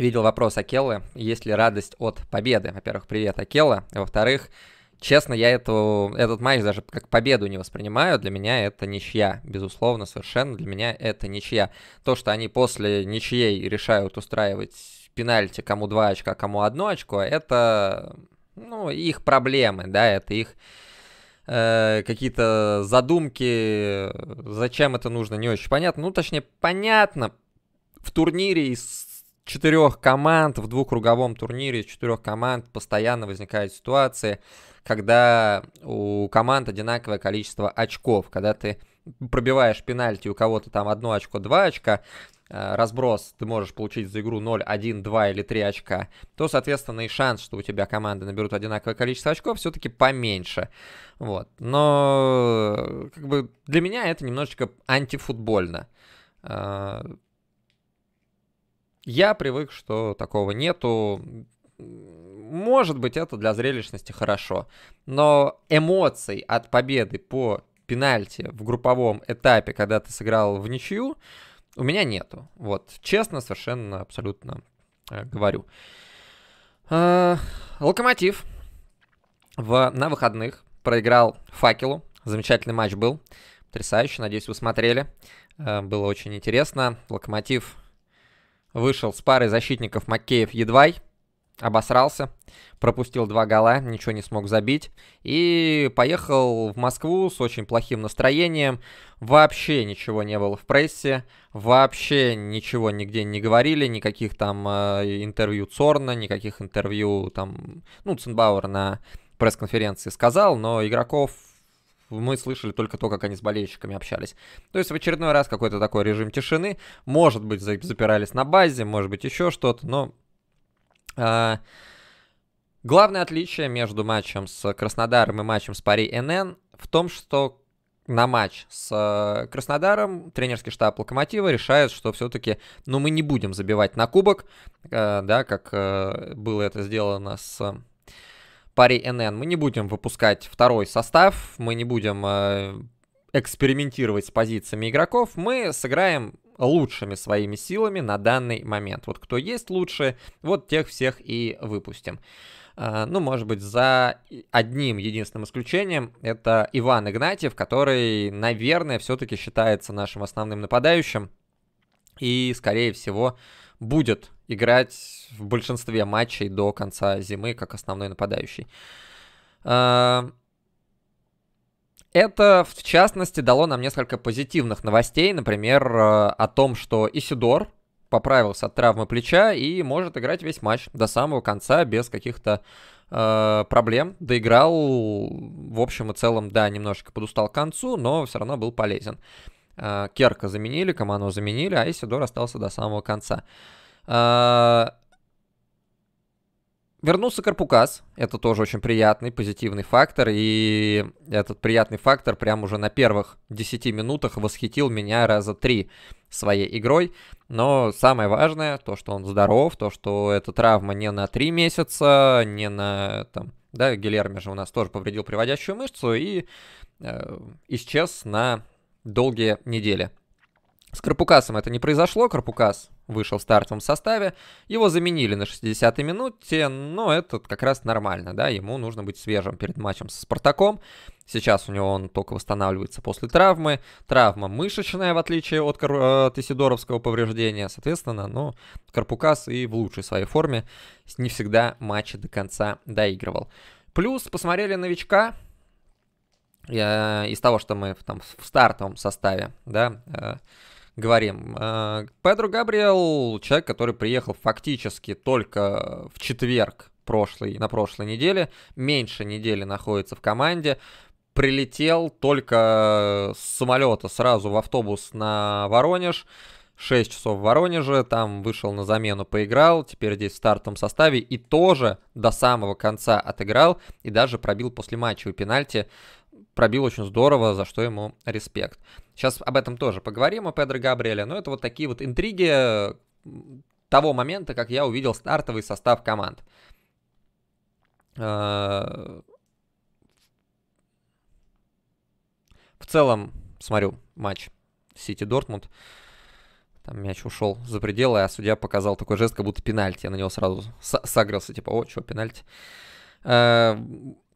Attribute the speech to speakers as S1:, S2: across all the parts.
S1: видел вопрос Акеллы, есть ли радость от победы. Во-первых, привет, Акелла. Во-вторых, честно, я эту, этот матч даже как победу не воспринимаю. Для меня это ничья, безусловно, совершенно. Для меня это ничья. То, что они после ничьей решают устраивать пенальти кому два очка, кому одно очко, это ну, их проблемы, да, это их э, какие-то задумки, зачем это нужно, не очень понятно. Ну, точнее, понятно, в турнире из четырех команд в двухкруговом турнире, из четырех команд постоянно возникают ситуации, когда у команд одинаковое количество очков, когда ты пробиваешь пенальти, у кого-то там одно очко, два очка, э, разброс ты можешь получить за игру 0, 1, 2 или 3 очка, то, соответственно, и шанс, что у тебя команды наберут одинаковое количество очков, все-таки поменьше. Вот. Но э, как бы для меня это немножечко антифутбольно. Э, я привык, что такого нету. Может быть, это для зрелищности хорошо. Но эмоций от победы по пенальти в групповом этапе, когда ты сыграл в ничью, у меня нету. Вот, честно, совершенно, абсолютно э, говорю. Э, Локомотив в, на выходных проиграл Факелу. Замечательный матч был. Потрясающе. Надеюсь, вы смотрели. Э, было очень интересно. Локомотив Вышел с пары защитников Макеев Едвай, обосрался, пропустил два гола, ничего не смог забить. И поехал в Москву с очень плохим настроением. Вообще ничего не было в прессе, вообще ничего нигде не говорили, никаких там э, интервью Цорна, никаких интервью там, ну, Ценбауэр на пресс-конференции сказал, но игроков мы слышали только то, как они с болельщиками общались. То есть в очередной раз какой-то такой режим тишины. Может быть, запирались на базе, может быть, еще что-то, но... А... Главное отличие между матчем с Краснодаром и матчем с Пари НН в том, что на матч с э, Краснодаром тренерский штаб Локомотива решает, что все-таки, ну, мы не будем забивать на кубок, э, да, как э, было это сделано с паре НН. Мы не будем выпускать второй состав, мы не будем э, экспериментировать с позициями игроков. Мы сыграем лучшими своими силами на данный момент. Вот кто есть лучше, вот тех всех и выпустим. Э, ну, может быть, за одним единственным исключением, это Иван Игнатьев, который, наверное, все-таки считается нашим основным нападающим и, скорее всего, будет играть в большинстве матчей до конца зимы как основной нападающий. Эм, это, в частности, дало нам несколько позитивных новостей, например, э, о том, что Исидор поправился от травмы плеча и может играть весь матч до самого конца без каких-то э, проблем. Доиграл, в общем и целом, да, немножечко подустал к концу, но все равно был полезен. Э, Керка заменили, Камано заменили, а Исидор остался до самого конца. А, вернулся Карпукас, это тоже очень приятный, позитивный фактор, и этот приятный фактор прямо уже на первых 10 минутах восхитил меня раза три своей игрой, но самое важное, то, что он здоров, то, что эта травма не на 3 месяца, не на, там, да, Гилерми же у нас тоже повредил приводящую мышцу и э, исчез на долгие недели. С Карпукасом это не произошло, Карпукас вышел в стартовом составе. Его заменили на 60-й минуте, но это как раз нормально, да, ему нужно быть свежим перед матчем со Спартаком. Сейчас у него он только восстанавливается после травмы. Травма мышечная, в отличие от кор... Э, Тесидоровского повреждения. Соответственно, ну, Карпукас и в лучшей своей форме не всегда матчи до конца доигрывал. Плюс посмотрели новичка, из того, что мы там в стартовом составе, да, э, говорим. Э, Педро Габриэл, человек, который приехал фактически только в четверг прошлой, на прошлой неделе, меньше недели находится в команде, прилетел только с самолета сразу в автобус на Воронеж, 6 часов в Воронеже, там вышел на замену, поиграл, теперь здесь в стартовом составе и тоже до самого конца отыграл и даже пробил после матча и пенальти пробил очень здорово, за что ему респект. Сейчас об этом тоже поговорим, о Педро Габриэле, но это вот такие вот интриги того момента, как я увидел стартовый состав команд. Э, в целом, смотрю матч Сити-Дортмунд. Там мяч ушел за пределы, а судья показал такой жест, как будто пенальти. Я на него сразу сагрился, типа, о, что, пенальти? Э,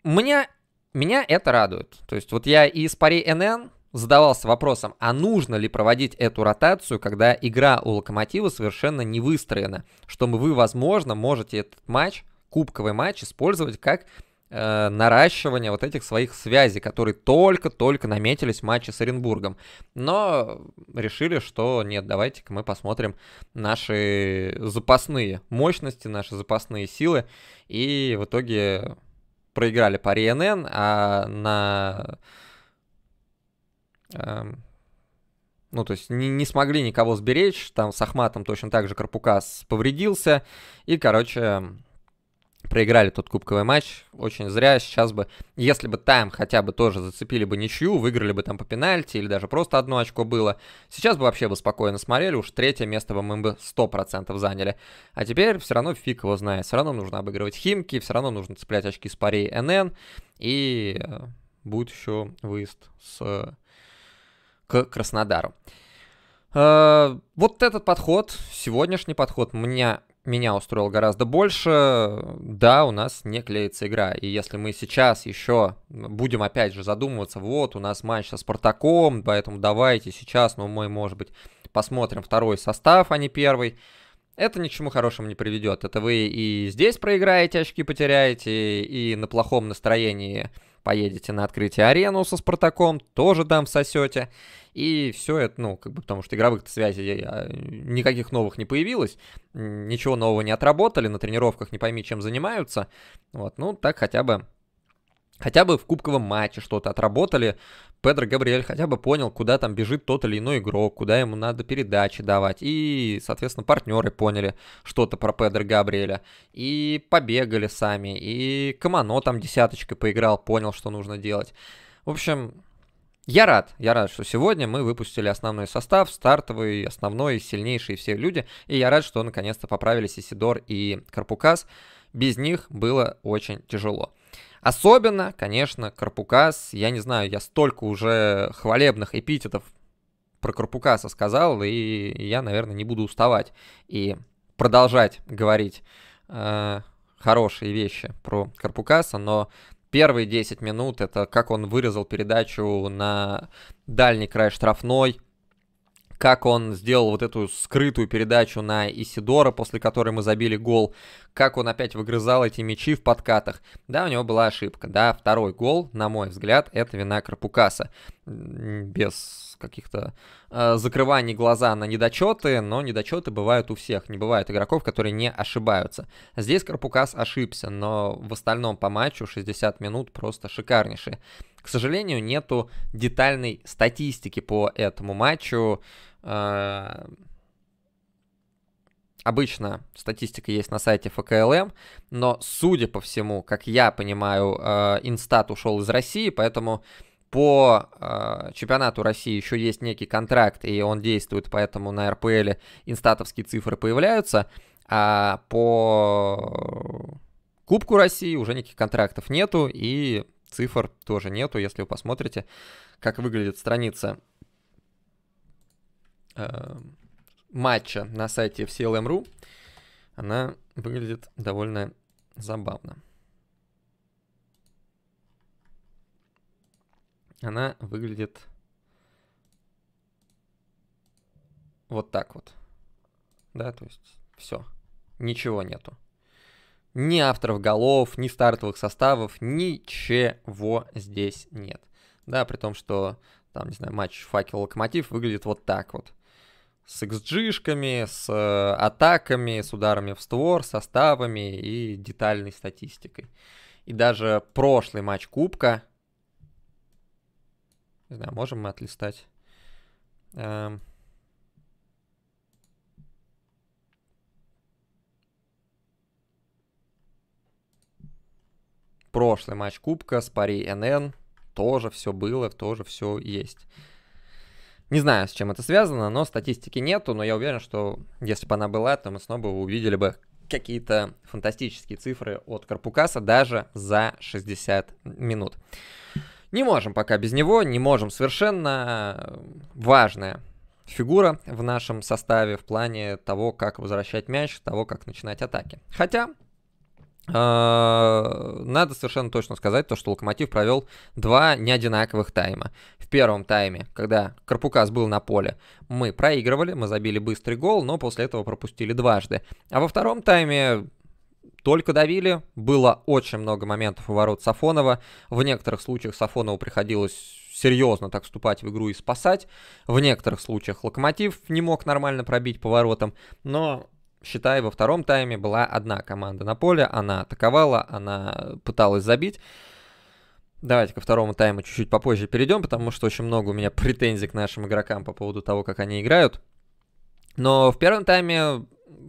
S1: Мне меня это радует. То есть вот я и из парей НН задавался вопросом, а нужно ли проводить эту ротацию, когда игра у Локомотива совершенно не выстроена, чтобы вы, возможно, можете этот матч, кубковый матч, использовать как э, наращивание вот этих своих связей, которые только-только наметились в матче с Оренбургом. Но решили, что нет, давайте-ка мы посмотрим наши запасные мощности, наши запасные силы, и в итоге проиграли по РНН, а на... Эм, ну, то есть не, не смогли никого сберечь, там с Ахматом точно так же Карпукас повредился, и, короче, проиграли тот кубковый матч, очень зря, сейчас бы, если бы тайм хотя бы тоже зацепили бы ничью, выиграли бы там по пенальти или даже просто одно очко было, сейчас бы вообще бы спокойно смотрели, уж третье место бы мы бы 100% заняли. А теперь все равно фиг его знает, все равно нужно обыгрывать Химки, все равно нужно цеплять очки с парей НН, и э, будет еще выезд с... Э, к Краснодару. Э, вот этот подход, сегодняшний подход, меня меня устроил гораздо больше. Да, у нас не клеится игра. И если мы сейчас еще будем опять же задумываться, вот, у нас матч со Спартаком, поэтому давайте сейчас, ну, мы, может быть, посмотрим второй состав, а не первый. Это ни к чему хорошему не приведет. Это вы и здесь проиграете, очки потеряете, и на плохом настроении поедете на открытие арену со Спартаком, тоже там всосете. сосете. И все это, ну, как бы потому что игровых связей э, а, никаких новых не появилось, ничего нового не отработали, на тренировках не пойми, чем занимаются. Вот, ну, так хотя бы Хотя бы в кубковом матче что-то отработали. Педро Габриэль хотя бы понял, куда там бежит тот или иной игрок, куда ему надо передачи давать. И, соответственно, партнеры поняли что-то про Педро Габриэля. И побегали сами. И Камано там десяточкой поиграл, понял, что нужно делать. В общем, я рад, я рад, что сегодня мы выпустили основной состав, стартовый, основной, сильнейшие все люди, и я рад, что наконец-то поправились Исидор и Карпукас, без них было очень тяжело. Особенно, конечно, Карпукас, я не знаю, я столько уже хвалебных эпитетов про Карпукаса сказал, и я, наверное, не буду уставать и продолжать говорить э, хорошие вещи про Карпукаса, но первые 10 минут это как он вырезал передачу на дальний край штрафной, как он сделал вот эту скрытую передачу на Исидора, после которой мы забили гол, как он опять выгрызал эти мячи в подкатах. Да, у него была ошибка, да, второй гол, на мой взгляд, это вина Карпукаса. Без каких-то э, закрываний глаза на недочеты, но недочеты бывают у всех, не бывает игроков, которые не ошибаются. Здесь Карпукас ошибся, но в остальном по матчу 60 минут просто шикарнейшие. К сожалению, нету детальной статистики по этому матчу. А, обычно статистика есть на сайте ФКЛМ, но, судя по всему, как я понимаю, а, Инстат ушел из России, поэтому по э, чемпионату России еще есть некий контракт, и он действует, поэтому на РПЛ инстатовские цифры появляются, а по Кубку России уже никаких контрактов нету, и цифр тоже нету, если вы посмотрите, как выглядит страница э, матча на сайте FCLM.ru, она выглядит довольно забавно. Она выглядит вот так вот. Да, то есть все, ничего нету. Ни авторов голов, ни стартовых составов, ничего здесь нет. Да, при том, что там, не знаю, матч факел локомотив выглядит вот так вот. С XG-шками, с э, атаками, с ударами в створ, составами и детальной статистикой. И даже прошлый матч Кубка, не знаю, можем мы отлистать. Эм, прошлый матч Кубка с Пари НН тоже все было, тоже все есть. Не знаю, с чем это связано, но статистики нету, но я уверен, что если бы она была, то мы снова увидели бы какие-то фантастические цифры от Карпукаса даже за 60 минут. Не можем пока без него, не можем совершенно важная фигура в нашем составе в плане того, как возвращать мяч, того, как начинать атаки. Хотя а, надо совершенно точно сказать то, что Локомотив провел два неодинаковых тайма. В первом тайме, когда Карпукас был на поле, мы проигрывали, мы забили быстрый гол, но после этого пропустили дважды. А во втором тайме только давили, было очень много моментов у ворот Сафонова. В некоторых случаях Сафонову приходилось серьезно так вступать в игру и спасать. В некоторых случаях Локомотив не мог нормально пробить по воротам, но считай, во втором тайме была одна команда на поле, она атаковала, она пыталась забить. Давайте ко второму тайму чуть-чуть попозже перейдем, потому что очень много у меня претензий к нашим игрокам по поводу того, как они играют. Но в первом тайме,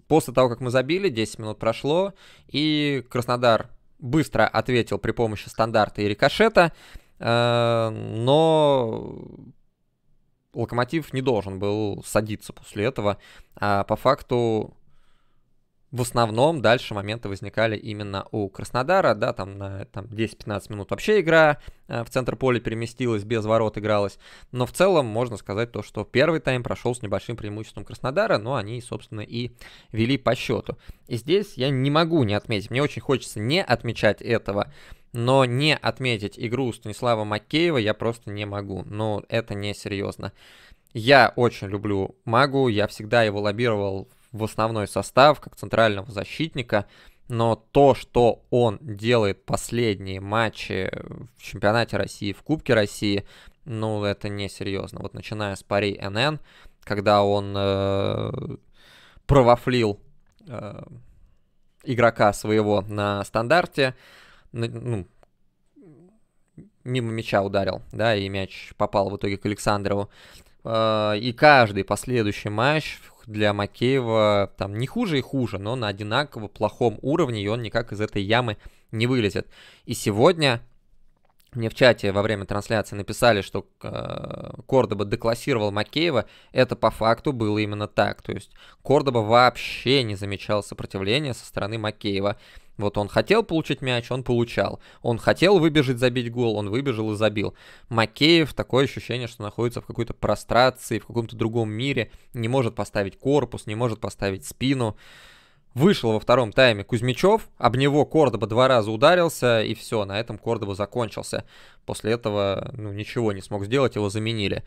S1: после того, как мы забили, 10 минут прошло, и Краснодар быстро ответил при помощи стандарта и рикошета, э, но Локомотив не должен был садиться после этого, а по факту в основном дальше моменты возникали именно у Краснодара, да, там на там 10-15 минут вообще игра э, в центр поля переместилась, без ворот игралась, но в целом можно сказать то, что первый тайм прошел с небольшим преимуществом Краснодара, но ну, они, собственно, и вели по счету. И здесь я не могу не отметить, мне очень хочется не отмечать этого, но не отметить игру Станислава Макеева я просто не могу, но это не серьезно. Я очень люблю Магу, я всегда его лоббировал в основной состав, как центрального защитника, но то, что он делает последние матчи в чемпионате России, в Кубке России, ну, это несерьезно. Вот начиная с парей НН, когда он э, провафлил э, игрока своего на стандарте, ну, мимо мяча ударил, да, и мяч попал в итоге к Александрову. Э, и каждый последующий матч для Макеева там не хуже и хуже, но на одинаково плохом уровне, и он никак из этой ямы не вылезет. И сегодня мне в чате во время трансляции написали, что э, Кордоба деклассировал Макеева, это по факту было именно так. То есть Кордоба вообще не замечал сопротивления со стороны Макеева. Вот он хотел получить мяч, он получал. Он хотел выбежать, забить гол, он выбежал и забил. Макеев такое ощущение, что находится в какой-то прострации, в каком-то другом мире, не может поставить корпус, не может поставить спину. Вышел во втором тайме Кузьмичев, об него Кордоба два раза ударился, и все, на этом Кордоба закончился. После этого ну, ничего не смог сделать, его заменили.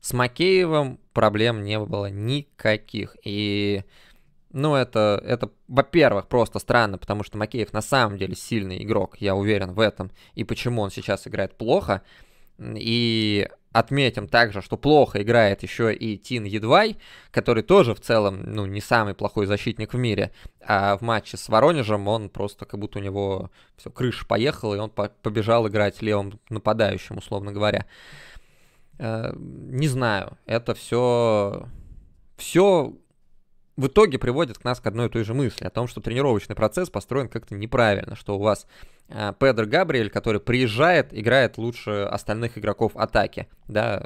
S1: С Макеевым проблем не было никаких. И ну, это, это во-первых, просто странно, потому что Макеев на самом деле сильный игрок, я уверен в этом, и почему он сейчас играет плохо. И отметим также, что плохо играет еще и Тин Едвай, который тоже в целом ну, не самый плохой защитник в мире. А в матче с Воронежем он просто как будто у него все, крыша поехала, и он побежал играть левым нападающим, условно говоря. Э, не знаю, это все... Все в итоге приводит к нас к одной и той же мысли о том, что тренировочный процесс построен как-то неправильно, что у вас а, Педро Габриэль, который приезжает, играет лучше остальных игроков атаки, да,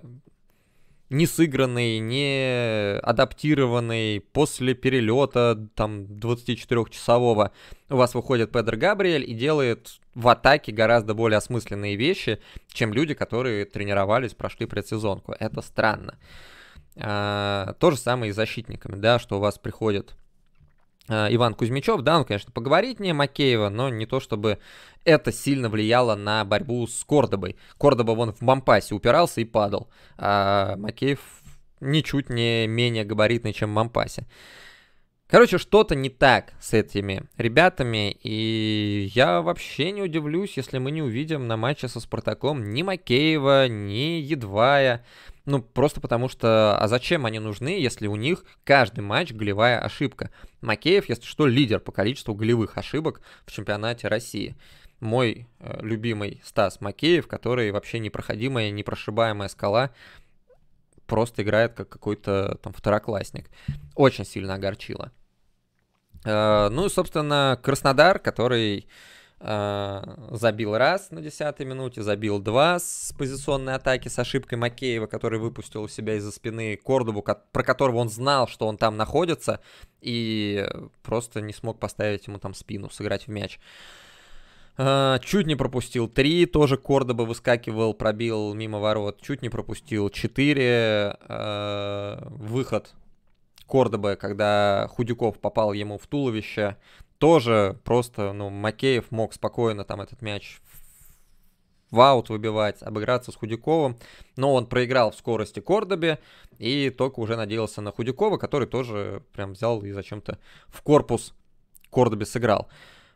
S1: не сыгранный, не адаптированный, после перелета там 24-часового у вас выходит Педро Габриэль и делает в атаке гораздо более осмысленные вещи, чем люди, которые тренировались, прошли предсезонку. Это странно. А, то же самое и с защитниками, да, что у вас приходит а, Иван Кузьмичев, да, он, конечно, поговорит не Макеева, но не то чтобы это сильно влияло на борьбу с Кордобой. Кордоба вон в Мампасе упирался и падал, а Макеев ничуть не менее габаритный, чем в Мампасе. Короче, что-то не так с этими ребятами, и я вообще не удивлюсь, если мы не увидим на матче со Спартаком ни Макеева, ни Едвая. Ну, просто потому что, а зачем они нужны, если у них каждый матч голевая ошибка? Макеев, если что, лидер по количеству голевых ошибок в чемпионате России мой э, любимый Стас Макеев, который вообще непроходимая, непрошибаемая скала, просто играет как какой-то там второклассник. Очень сильно огорчило. Э, ну и, собственно, Краснодар, который Э, забил раз на 10 минуте, забил два с позиционной атаки с ошибкой Макеева, который выпустил у себя из-за спины Кордубу, про которого он знал, что он там находится, и просто не смог поставить ему там спину, сыграть в мяч. Э, чуть не пропустил 3, тоже Кордоба выскакивал, пробил мимо ворот. Чуть не пропустил 4, э, выход Кордобы, когда Худюков попал ему в туловище, тоже просто, ну, Макеев мог спокойно там этот мяч в аут выбивать, обыграться с Худяковым, но он проиграл в скорости Кордобе и только уже надеялся на Худякова, который тоже прям взял и зачем-то в корпус Кордобе сыграл.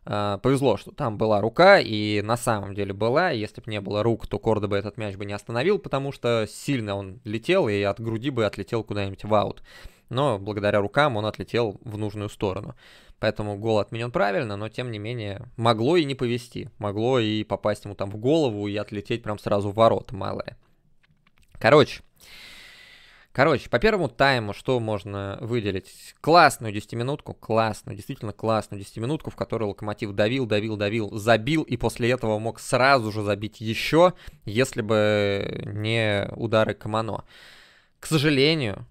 S1: Э, повезло, что там была рука, и на самом деле была. Если бы не было рук, то Кордоба этот мяч бы не остановил, потому что сильно он летел, и от груди бы отлетел куда-нибудь в аут. Но благодаря рукам он отлетел в нужную сторону. Поэтому гол отменен правильно, но тем не менее могло и не повести. Могло и попасть ему там в голову и отлететь прям сразу в ворот малое. Короче, Короче, по первому тайму что можно выделить? Классную 10-минутку, классную, действительно классную 10-минутку, в которой Локомотив давил, давил, давил, забил, и после этого мог сразу же забить еще, если бы не удары Камано. К сожалению,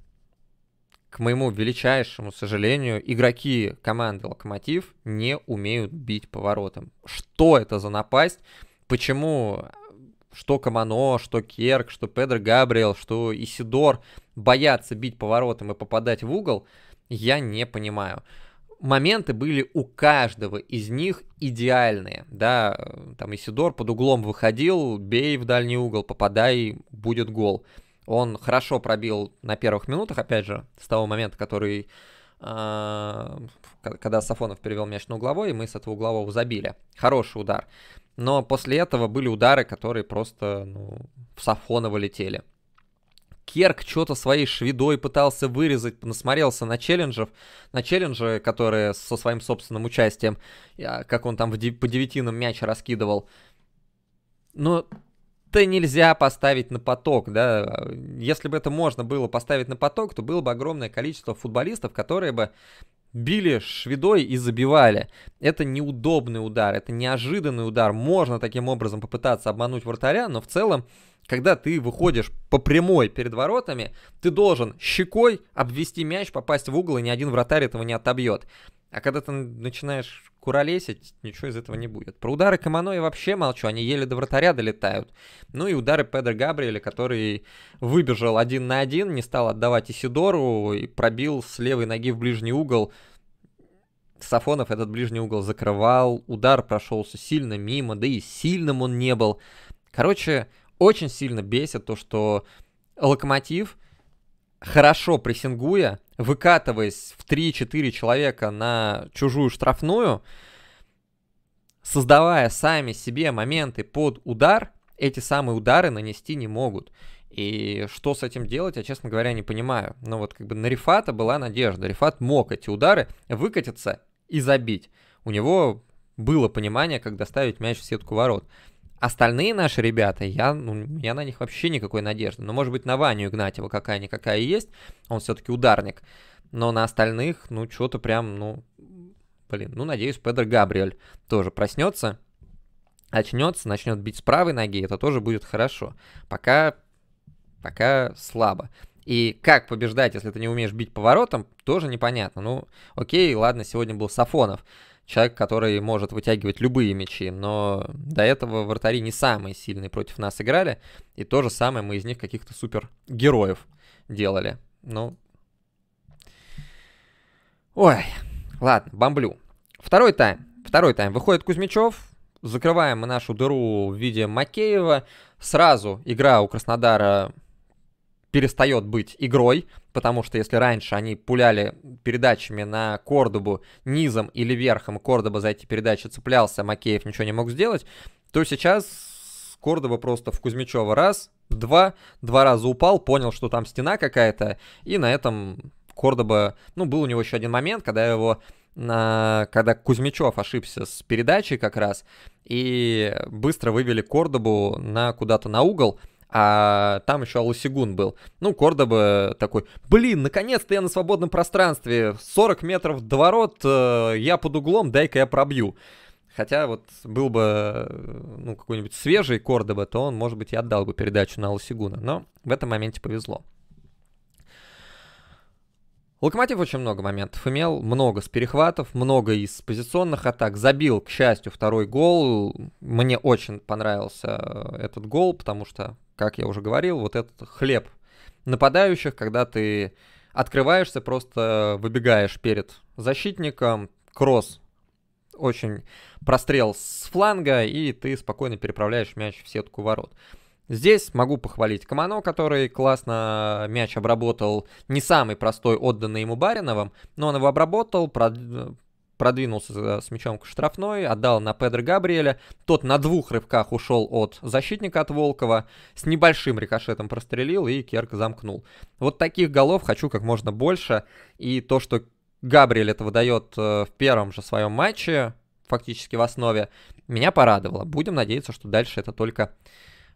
S1: к моему величайшему сожалению, игроки команды Локомотив не умеют бить поворотом. Что это за напасть? Почему э, что Камано, что Керк, что Педро Габриэл, что Исидор – Бояться бить поворотом и попадать в угол, я не понимаю. Моменты были у каждого из них идеальные, да, там Исидор под углом выходил, бей в дальний угол, попадай, будет гол. Он хорошо пробил на первых минутах, опять же, с того момента, который, э, когда Сафонов перевел мяч на угловой, и мы с этого углового забили. Хороший удар. Но после этого были удары, которые просто ну, в Сафонова летели. Керк что-то своей шведой пытался вырезать, насмотрелся на челленджев, на челленджи, которые со своим собственным участием, я как он там в, по девятинам мяч раскидывал. Но это нельзя поставить на поток, да. Если бы это можно было поставить на поток, то было бы огромное количество футболистов, которые бы били шведой и забивали. Это неудобный удар, это неожиданный удар. Можно таким образом попытаться обмануть вратаря, но в целом когда ты выходишь по прямой перед воротами, ты должен щекой обвести мяч, попасть в угол, и ни один вратарь этого не отобьет. А когда ты начинаешь куролесить, ничего из этого не будет. Про удары Камано я вообще молчу, они еле до вратаря долетают. Ну и удары Педро Габриэля, который выбежал один на один, не стал отдавать Исидору и пробил с левой ноги в ближний угол. Сафонов этот ближний угол закрывал, удар прошелся сильно мимо, да и сильным он не был. Короче, очень сильно бесит то, что Локомотив, хорошо прессингуя, выкатываясь в 3-4 человека на чужую штрафную, создавая сами себе моменты под удар, эти самые удары нанести не могут. И что с этим делать, я, честно говоря, не понимаю. Но вот как бы на Рифата была надежда. Рифат мог эти удары выкатиться и забить. У него было понимание, как доставить мяч в сетку ворот. Остальные наши ребята, я, ну, я на них вообще никакой надежды. Но, ну, может быть, на Ваню Игнатьева какая-никакая есть, он все-таки ударник. Но на остальных, ну, что-то прям, ну, блин, ну, надеюсь, Педро Габриэль тоже проснется, очнется, начнет бить с правой ноги, это тоже будет хорошо. Пока, пока слабо. И как побеждать, если ты не умеешь бить поворотом, тоже непонятно. Ну, окей, ладно, сегодня был Сафонов человек, который может вытягивать любые мячи, но до этого вратари не самые сильные против нас играли, и то же самое мы из них каких-то супергероев делали. Ну, ой, ладно, бомблю. Второй тайм, второй тайм. Выходит Кузьмичев, закрываем мы нашу дыру в виде Макеева. Сразу игра у Краснодара перестает быть игрой, потому что если раньше они пуляли передачами на Кордобу низом или верхом, Кордоба за эти передачи цеплялся, Макеев ничего не мог сделать, то сейчас Кордоба просто в Кузьмичева раз, два, два раза упал, понял, что там стена какая-то, и на этом Кордоба, ну, был у него еще один момент, когда его а, когда Кузьмичев ошибся с передачей как раз, и быстро вывели Кордобу на куда-то на угол, а там еще Алусигун был. Ну, Кордоба такой, блин, наконец-то я на свободном пространстве, 40 метров до ворот, э, я под углом, дай-ка я пробью. Хотя вот был бы э, ну, какой-нибудь свежий Кордоба, то он, может быть, и отдал бы передачу на Алсигуна. Но в этом моменте повезло. Локомотив очень много моментов имел, много с перехватов, много из позиционных атак. Забил, к счастью, второй гол. Мне очень понравился э, этот гол, потому что как я уже говорил, вот этот хлеб нападающих, когда ты открываешься, просто выбегаешь перед защитником, кросс, очень прострел с фланга, и ты спокойно переправляешь мяч в сетку ворот. Здесь могу похвалить Камано, который классно мяч обработал, не самый простой, отданный ему Бариновым, но он его обработал, продвинулся э, с мячом к штрафной, отдал на Педро Габриэля. Тот на двух рывках ушел от защитника от Волкова, с небольшим рикошетом прострелил и Керк замкнул. Вот таких голов хочу как можно больше. И то, что Габриэль это выдает э, в первом же своем матче, фактически в основе, меня порадовало. Будем надеяться, что дальше это только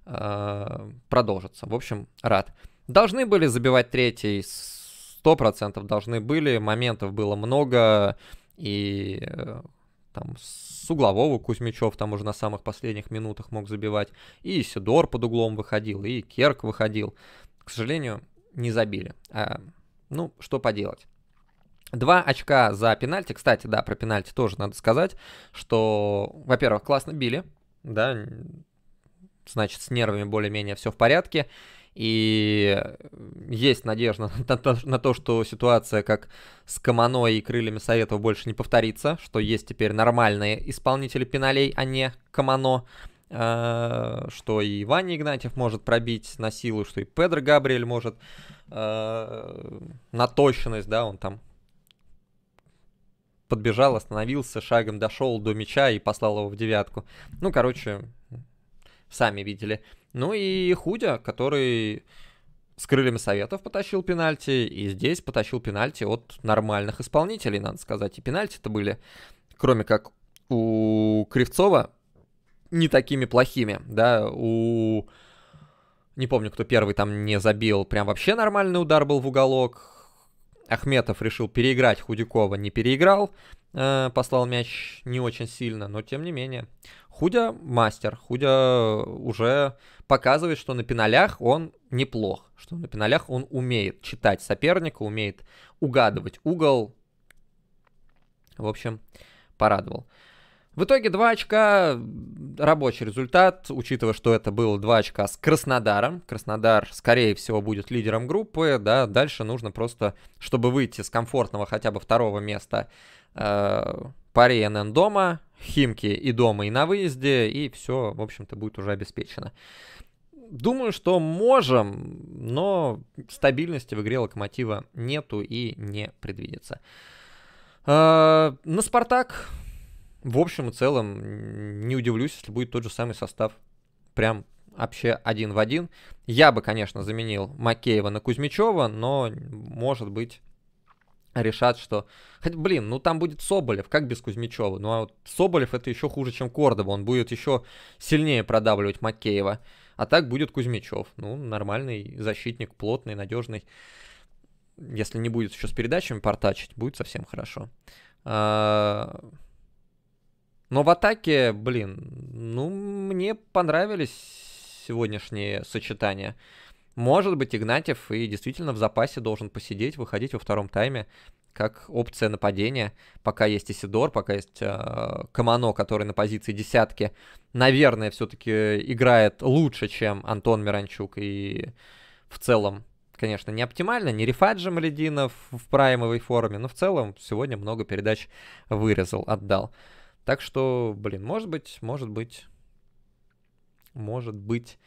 S1: э, продолжится. В общем, рад. Должны были забивать третий, 100% должны были, моментов было много, и э, там с углового Кузьмичев там уже на самых последних минутах мог забивать, и Сидор под углом выходил, и Керк выходил. К сожалению, не забили. А, ну, что поделать. Два очка за пенальти. Кстати, да, про пенальти тоже надо сказать, что, во-первых, классно били, да, значит, с нервами более-менее все в порядке. И э, есть надежда на то, на то, что ситуация как с Каманой и крыльями Советов больше не повторится, что есть теперь нормальные исполнители пеналей, а не Камано, э, что и Ваня Игнатьев может пробить на силу, что и Педро Габриэль может э, на точность, да, он там подбежал, остановился, шагом дошел до мяча и послал его в девятку. Ну, короче, сами видели. Ну и Худя, который с крыльями советов потащил пенальти, и здесь потащил пенальти от нормальных исполнителей, надо сказать. И пенальти-то были, кроме как у Кривцова, не такими плохими, да, у... Не помню, кто первый там не забил, прям вообще нормальный удар был в уголок. Ахметов решил переиграть Худякова, не переиграл. Э, послал мяч не очень сильно, но тем не менее. Худя мастер, Худя уже показывает, что на пеналях он неплох, что на пеналях он умеет читать соперника, умеет угадывать угол. В общем, порадовал. В итоге 2 очка, рабочий результат, учитывая, что это было 2 очка с Краснодаром. Краснодар, скорее всего, будет лидером группы, да, дальше нужно просто, чтобы выйти с комфортного хотя бы второго места Э, паре НН дома, Химки и дома, и на выезде, и все, в общем-то, будет уже обеспечено. Думаю, что можем, но стабильности в игре Локомотива нету и не предвидится. Э, на Спартак, в общем и целом, не удивлюсь, если будет тот же самый состав. Прям вообще один в один. Я бы, конечно, заменил Макеева на Кузьмичева, но, может быть, решат, что... Хотя, блин, ну там будет Соболев, как без Кузьмичева? Ну а вот Соболев это еще хуже, чем Кордоба, он будет еще сильнее продавливать Макеева. А так будет Кузьмичев. Ну, нормальный защитник, плотный, надежный. Если не будет еще с передачами портачить, будет совсем хорошо. А, но в атаке, блин, ну, мне понравились сегодняшние сочетания. Может быть, Игнатьев и действительно в запасе должен посидеть, выходить во втором тайме как опция нападения. Пока есть Исидор, пока есть э, Камано, который на позиции десятки, наверное, все-таки играет лучше, чем Антон Миранчук. И в целом, конечно, не оптимально, не Рифаджи Малединов в праймовой форме, но в целом сегодня много передач вырезал, отдал. Так что, блин, может быть, может быть, может быть,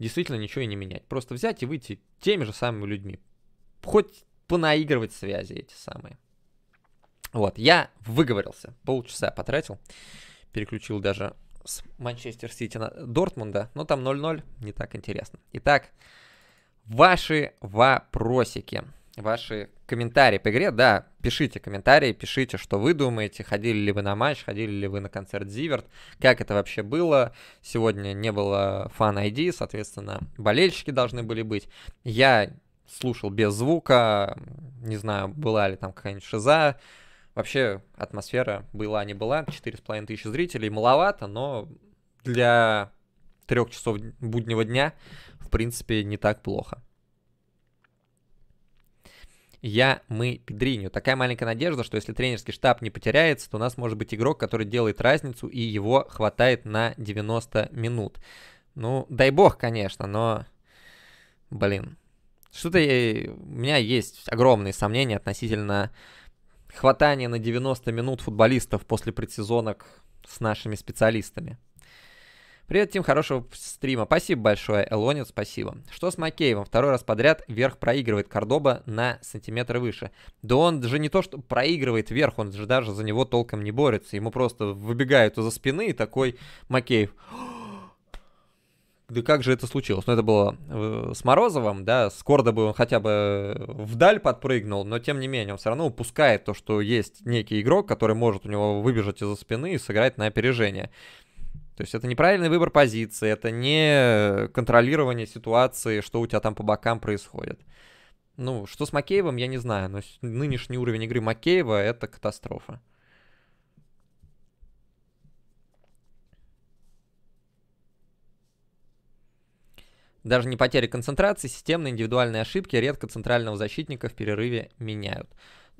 S1: действительно ничего и не менять. Просто взять и выйти теми же самыми людьми. Хоть понаигрывать связи эти самые. Вот, я выговорился, полчаса потратил, переключил даже с Манчестер Сити на Дортмунда, но там 0-0, не так интересно. Итак, ваши вопросики ваши комментарии по игре. Да, пишите комментарии, пишите, что вы думаете, ходили ли вы на матч, ходили ли вы на концерт Зиверт, как это вообще было. Сегодня не было фан-айди, соответственно, болельщики должны были быть. Я слушал без звука, не знаю, была ли там какая-нибудь шиза. Вообще атмосфера была, не была. 4,5 тысячи зрителей, маловато, но для трех часов буднего дня, в принципе, не так плохо я, мы, Педриню. Такая маленькая надежда, что если тренерский штаб не потеряется, то у нас может быть игрок, который делает разницу, и его хватает на 90 минут. Ну, дай бог, конечно, но... Блин. Что-то я... у меня есть огромные сомнения относительно хватания на 90 минут футболистов после предсезонок с нашими специалистами. Привет, Тим, хорошего стрима. Спасибо большое, Элонин, спасибо. Что с Макеевым? Второй раз подряд вверх проигрывает Кордоба на сантиметр выше. Да он же не то, что проигрывает вверх, он же даже за него толком не борется. Ему просто выбегают из-за спины и такой Макеев. Да как же это случилось? Ну, это было э, с Морозовым, да, с Кордобой он хотя бы вдаль подпрыгнул, но тем не менее он все равно упускает то, что есть некий игрок, который может у него выбежать из-за спины и сыграть на опережение. То есть это неправильный выбор позиции, это не контролирование ситуации, что у тебя там по бокам происходит. Ну, что с Макеевым, я не знаю, но нынешний уровень игры Макеева — это катастрофа. Даже не потери концентрации, системные индивидуальные ошибки редко центрального защитника в перерыве меняют.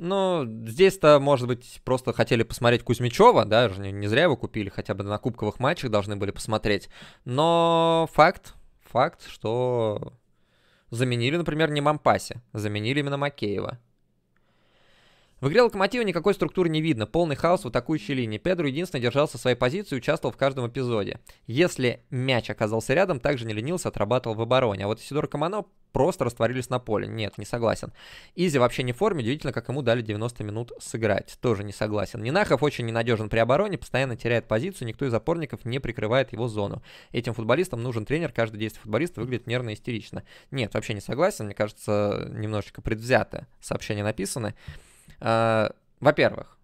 S1: Ну, здесь-то, может быть, просто хотели посмотреть Кузьмичева, да, не, не зря его купили, хотя бы на кубковых матчах должны были посмотреть. Но факт, факт, что заменили, например, не Мампасе, заменили именно Макеева. В игре Локомотива никакой структуры не видно, полный хаос в атакующей линии. Педро единственно держался своей позиции и участвовал в каждом эпизоде. Если мяч оказался рядом, также не ленился, отрабатывал в обороне. А вот Сидор Камано просто растворились на поле. Нет, не согласен. Изи вообще не в форме, удивительно, как ему дали 90 минут сыграть. Тоже не согласен. Нинахов очень ненадежен при обороне, постоянно теряет позицию, никто из опорников не прикрывает его зону. Этим футболистам нужен тренер, каждое действие футболиста выглядит нервно и истерично. Нет, вообще не согласен, мне кажется, немножечко предвзято сообщение написано. Э, во-первых,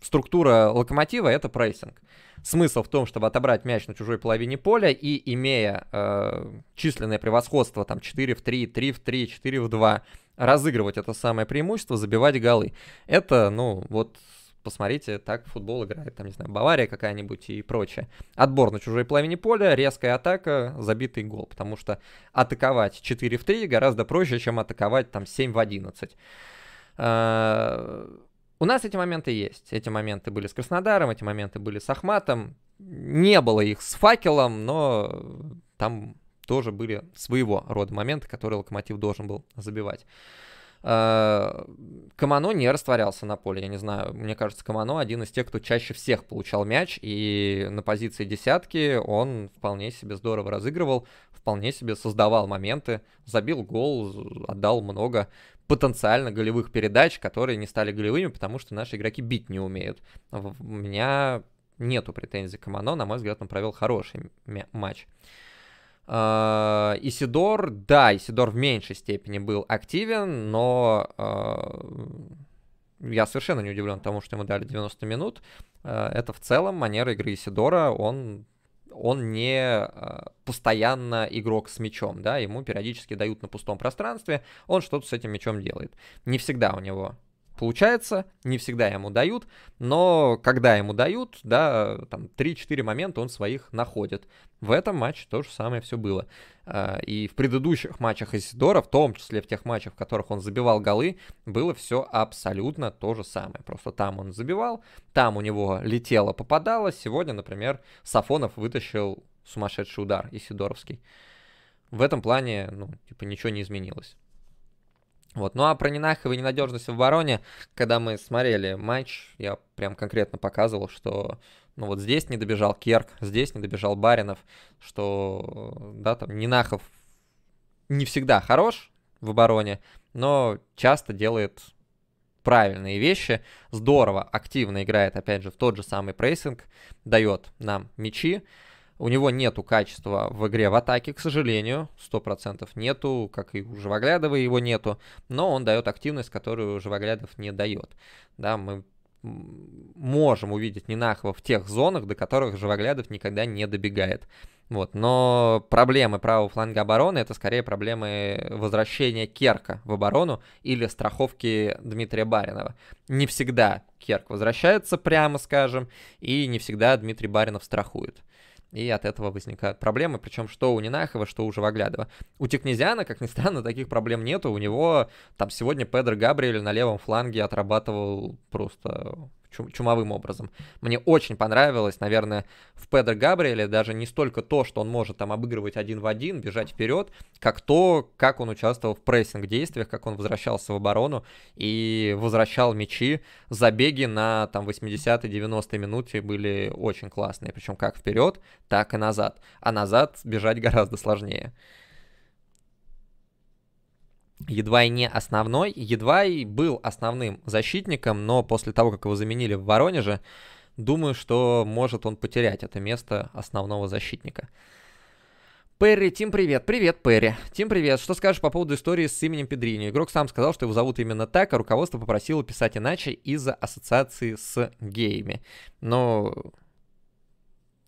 S1: структура локомотива это прессинг. Смысл в том, чтобы отобрать мяч на чужой половине поля и, имея э, численное превосходство, там 4 в 3, 3 в 3, 4 в 2, разыгрывать это самое преимущество, забивать голы. Это, ну, вот посмотрите, так футбол играет, там, не знаю, Бавария какая-нибудь и прочее. Отбор на чужой половине поля, резкая атака, забитый гол, потому что атаковать 4 в 3 гораздо проще, чем атаковать там 7 в 11. А, у нас эти моменты есть. Эти моменты были с Краснодаром, эти моменты были с Ахматом. Не было их с факелом, но там тоже были своего рода моменты, которые локомотив должен был забивать. А, Камано не растворялся на поле, я не знаю. Мне кажется, Камано один из тех, кто чаще всех получал мяч, и на позиции десятки он вполне себе здорово разыгрывал, вполне себе создавал моменты, забил гол, отдал много потенциально голевых передач, которые не стали голевыми, потому что наши игроки бить не умеют. У меня нету претензий к Амано, на мой взгляд, он провел хороший матч. А, Исидор, да, Исидор в меньшей степени был активен, но а, я совершенно не удивлен тому, что ему дали 90 минут. А, это в целом манера игры Исидора, он он не э, постоянно игрок с мячом, да, ему периодически дают на пустом пространстве, он что-то с этим мячом делает. Не всегда у него получается, не всегда ему дают, но когда ему дают, да, там 3-4 момента он своих находит. В этом матче то же самое все было. А, и в предыдущих матчах Исидора, в том числе в тех матчах, в которых он забивал голы, было все абсолютно то же самое. Просто там он забивал, там у него летело, попадало. Сегодня, например, Сафонов вытащил сумасшедший удар Исидоровский. В этом плане, ну, типа, ничего не изменилось. Вот. Ну а про Нинахова и ненадежность в обороне, когда мы смотрели матч, я прям конкретно показывал, что ну вот здесь не добежал Керк, здесь не добежал Баринов, что да, там Нинахов не всегда хорош в обороне, но часто делает правильные вещи, здорово, активно играет, опять же, в тот же самый прессинг, дает нам мячи, у него нету качества в игре в атаке, к сожалению, 100% нету, как и у Живоглядова его нету, но он дает активность, которую Живоглядов не дает. Да, мы можем увидеть Нинахова в тех зонах, до которых Живоглядов никогда не добегает. Вот. Но проблемы правого фланга обороны это скорее проблемы возвращения Керка в оборону или страховки Дмитрия Баринова. Не всегда Керк возвращается, прямо скажем, и не всегда Дмитрий Баринов страхует и от этого возникают проблемы, причем что у Нинахова, что у Живоглядова. У Текнезиана, как ни странно, таких проблем нету, у него там сегодня Педро Габриэль на левом фланге отрабатывал просто чумовым образом. Мне очень понравилось, наверное, в Педро Габриэле даже не столько то, что он может там обыгрывать один в один, бежать вперед, как то, как он участвовал в прессинг-действиях, как он возвращался в оборону и возвращал мячи. Забеги на там 80-90 минуте были очень классные, причем как вперед, так и назад. А назад бежать гораздо сложнее едва и не основной. Едва и был основным защитником, но после того, как его заменили в Воронеже, думаю, что может он потерять это место основного защитника. Перри, Тим, привет. Привет, Перри. Тим, привет. Что скажешь по поводу истории с именем Педрини? Игрок сам сказал, что его зовут именно так, а руководство попросило писать иначе из-за ассоциации с геями. Но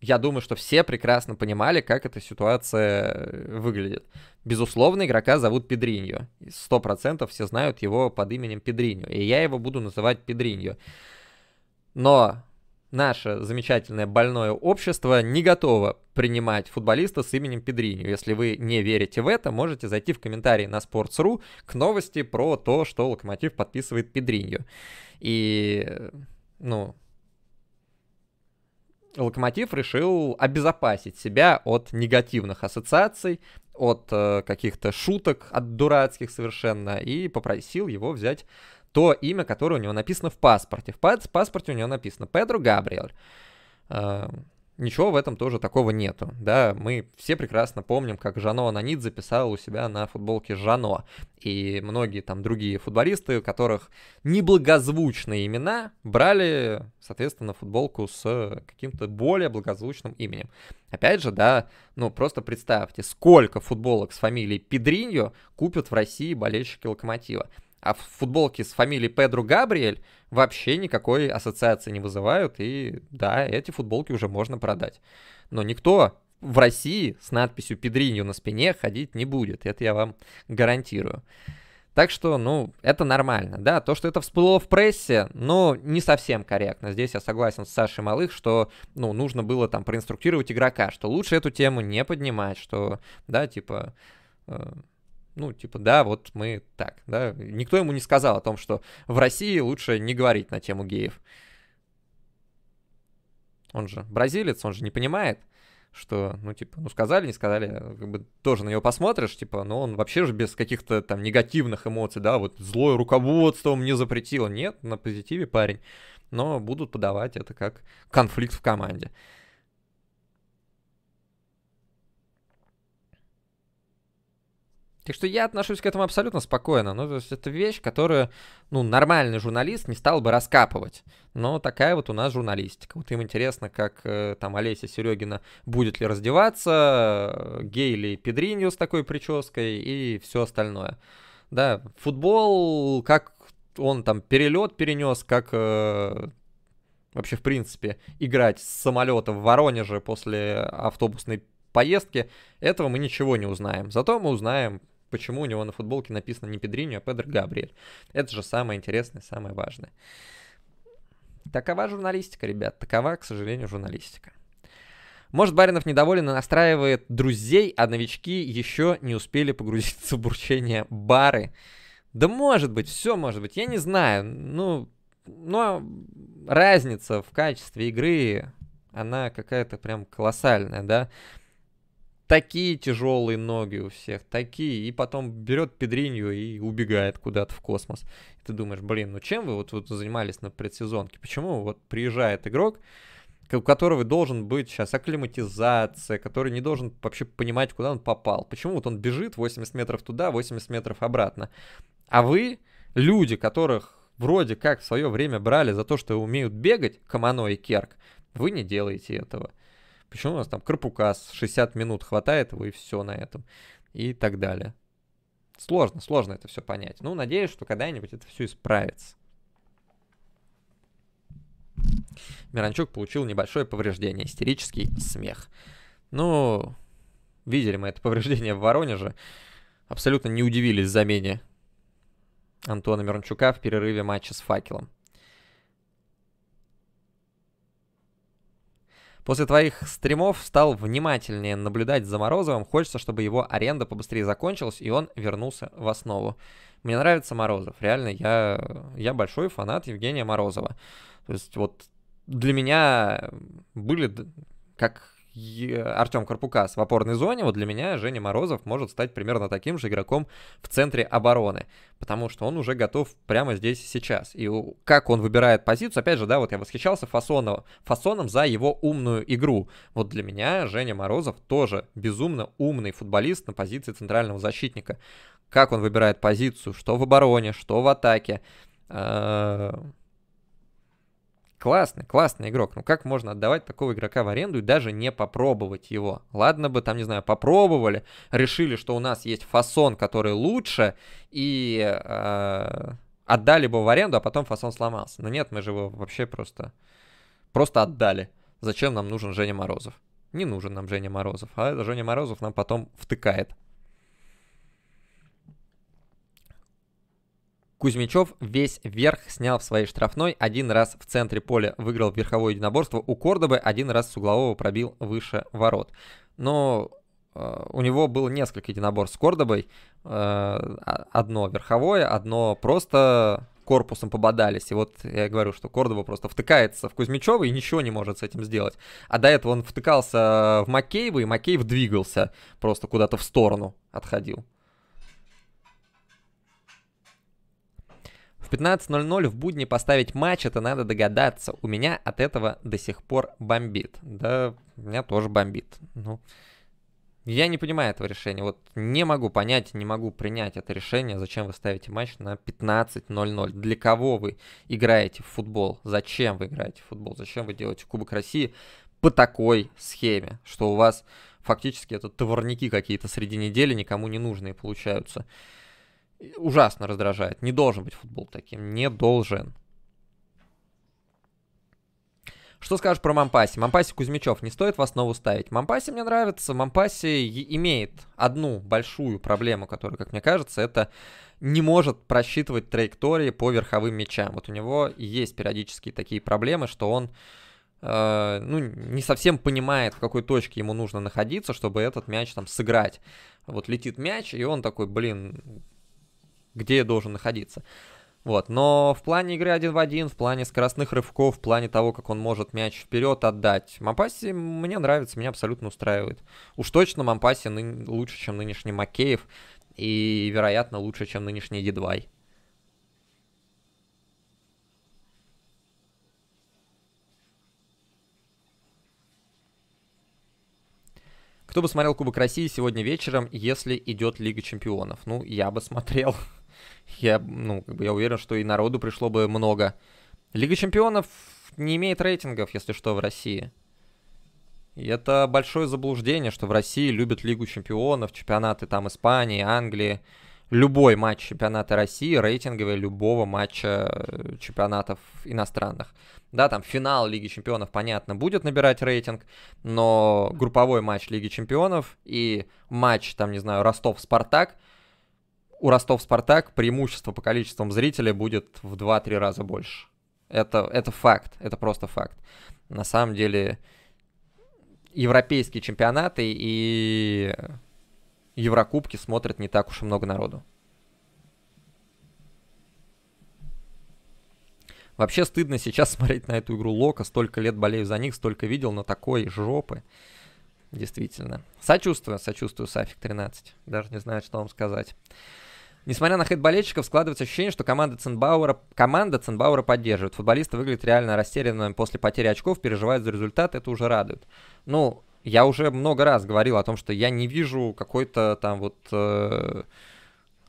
S1: я думаю, что все прекрасно понимали, как эта ситуация э, выглядит. Безусловно, игрока зовут Педриньо. Сто процентов все знают его под именем Педриньо. И я его буду называть Педриньо. Но наше замечательное больное общество не готово принимать футболиста с именем Педриньо. Если вы не верите в это, можете зайти в комментарии на Sports.ru к новости про то, что Локомотив подписывает Педриньо. И, э, ну, Локомотив решил обезопасить себя от негативных ассоциаций, от э, каких-то шуток, от дурацких совершенно, и попросил его взять то имя, которое у него написано в паспорте. В паспорте у него написано Педро Габриэль. Э, Ничего в этом тоже такого нету. Да, мы все прекрасно помним, как Жано Ананид записал у себя на футболке Жано. И многие там другие футболисты, у которых неблагозвучные имена, брали, соответственно, футболку с каким-то более благозвучным именем. Опять же, да, ну просто представьте, сколько футболок с фамилией Педриньо купят в России болельщики Локомотива. А футболки с фамилией Педро Габриэль вообще никакой ассоциации не вызывают, и да, эти футболки уже можно продать. Но никто в России с надписью «Педринью» на спине ходить не будет, это я вам гарантирую. Так что, ну, это нормально, да, то, что это всплыло в прессе, ну, не совсем корректно. Здесь я согласен с Сашей Малых, что, ну, нужно было там проинструктировать игрока, что лучше эту тему не поднимать, что, да, типа, э, ну, типа, да, вот мы так, да. Никто ему не сказал о том, что в России лучше не говорить на тему геев. Он же бразилец, он же не понимает, что, ну, типа, ну, сказали, не сказали, а как бы тоже на него посмотришь, типа, ну, он вообще же без каких-то там негативных эмоций, да, вот злое руководство мне запретило. Нет, на позитиве парень. Но будут подавать это как конфликт в команде. Так что я отношусь к этому абсолютно спокойно. Ну, то есть это вещь, которую, ну, нормальный журналист не стал бы раскапывать. Но такая вот у нас журналистика. Вот им интересно, как э, там Олеся Серегина будет ли раздеваться, э, гей ли Педринью с такой прической и все остальное. Да, футбол, как он там перелет перенес, как э, вообще, в принципе, играть с самолета в Воронеже после автобусной поездки, этого мы ничего не узнаем. Зато мы узнаем почему у него на футболке написано не Педриньо, а Педро Габриэль. Это же самое интересное, самое важное. Такова журналистика, ребят. Такова, к сожалению, журналистика. Может, Баринов недоволен и настраивает друзей, а новички еще не успели погрузиться в бурчение бары. Да может быть, все может быть, я не знаю. Ну, но ну, а разница в качестве игры, она какая-то прям колоссальная, да такие тяжелые ноги у всех, такие, и потом берет Педринью и убегает куда-то в космос. И ты думаешь, блин, ну чем вы вот, вот занимались на предсезонке? Почему вот приезжает игрок, у которого должен быть сейчас акклиматизация, который не должен вообще понимать, куда он попал. Почему вот он бежит 80 метров туда, 80 метров обратно. А вы, люди, которых вроде как в свое время брали за то, что умеют бегать, Камано и Керк, вы не делаете этого. Почему у нас там Карпукас, 60 минут хватает его и все на этом. И так далее. Сложно, сложно это все понять. Ну, надеюсь, что когда-нибудь это все исправится. Миранчук получил небольшое повреждение, истерический смех. Ну, видели мы это повреждение в Воронеже. Абсолютно не удивились замене Антона Мирончука в перерыве матча с Факелом. После твоих стримов стал внимательнее наблюдать за Морозовым. Хочется, чтобы его аренда побыстрее закончилась, и он вернулся в основу. Мне нравится Морозов. Реально, я, я большой фанат Евгения Морозова. То есть вот для меня были, как Артем Карпукас в опорной зоне, вот для меня Женя Морозов может стать примерно таким же игроком в центре обороны, потому что он уже готов прямо здесь и сейчас. И как он выбирает позицию, опять же, да, вот я восхищался Фасонов, Фасоном за его умную игру. Вот для меня Женя Морозов тоже безумно умный футболист на позиции центрального защитника. Как он выбирает позицию, что в обороне, что в атаке. Э, Классный, классный игрок. Ну как можно отдавать такого игрока в аренду и даже не попробовать его? Ладно бы, там, не знаю, попробовали, решили, что у нас есть фасон, который лучше, и э, отдали бы в аренду, а потом фасон сломался. Но нет, мы же его вообще просто, просто отдали. Зачем нам нужен Женя Морозов? Не нужен нам Женя Морозов, а Женя Морозов нам потом втыкает. Кузьмичев весь верх снял в своей штрафной, один раз в центре поля выиграл верховое единоборство у Кордобы, один раз с углового пробил выше ворот. Но э, у него было несколько единоборств с Кордобой, э, а, одно верховое, одно просто корпусом пободались. И вот я говорю, что Кордоба просто втыкается в Кузьмичева и ничего не может с этим сделать. А до этого он втыкался в Макеева, и Макеев двигался просто куда-то в сторону, отходил. 15.00 в будни поставить матч, это надо догадаться. У меня от этого до сих пор бомбит. Да, у меня тоже бомбит. Ну, я не понимаю этого решения. Вот не могу понять, не могу принять это решение, зачем вы ставите матч на 15.00. Для кого вы играете в футбол? Зачем вы играете в футбол? Зачем вы делаете Кубок России по такой схеме, что у вас фактически это товарники какие-то среди недели никому не нужные получаются ужасно раздражает. Не должен быть футбол таким. Не должен. Что скажешь про Мампаси? Мампаси Кузьмичев не стоит в основу ставить. Мампаси мне нравится. Мампаси имеет одну большую проблему, которая, как мне кажется, это не может просчитывать траектории по верховым мячам. Вот у него есть периодически такие проблемы, что он э, ну, не совсем понимает, в какой точке ему нужно находиться, чтобы этот мяч там сыграть. Вот летит мяч, и он такой, блин, где я должен находиться. Вот, но в плане игры один в один, в плане скоростных рывков, в плане того, как он может мяч вперед отдать, Мампаси мне нравится, меня абсолютно устраивает. Уж точно Мампаси ны... лучше, чем нынешний Макеев, и, вероятно, лучше, чем нынешний Едвай. Кто бы смотрел Кубок России сегодня вечером, если идет Лига Чемпионов? Ну, я бы смотрел я, ну, как бы я уверен, что и народу пришло бы много. Лига чемпионов не имеет рейтингов, если что, в России. И это большое заблуждение, что в России любят Лигу чемпионов, чемпионаты там Испании, Англии. Любой матч чемпионата России рейтинговый любого матча э, чемпионатов иностранных. Да, там финал Лиги чемпионов, понятно, будет набирать рейтинг, но групповой матч Лиги чемпионов и матч, там, не знаю, Ростов-Спартак – у Ростов-Спартак преимущество по количеству зрителей будет в 2-3 раза больше. Это, это факт, это просто факт. На самом деле, европейские чемпионаты и Еврокубки смотрят не так уж и много народу. Вообще стыдно сейчас смотреть на эту игру Лока. Столько лет болею за них, столько видел, но такой жопы. Действительно. Сочувствую, сочувствую, Сафик 13. Даже не знаю, что вам сказать. Несмотря на хейт болельщиков, складывается ощущение, что команда Ценбауэра, команда Ценбауэра поддерживает. Футболисты выглядят реально растерянными после потери очков, переживают за результат, это уже радует. Ну, я уже много раз говорил о том, что я не вижу какой-то там вот... Э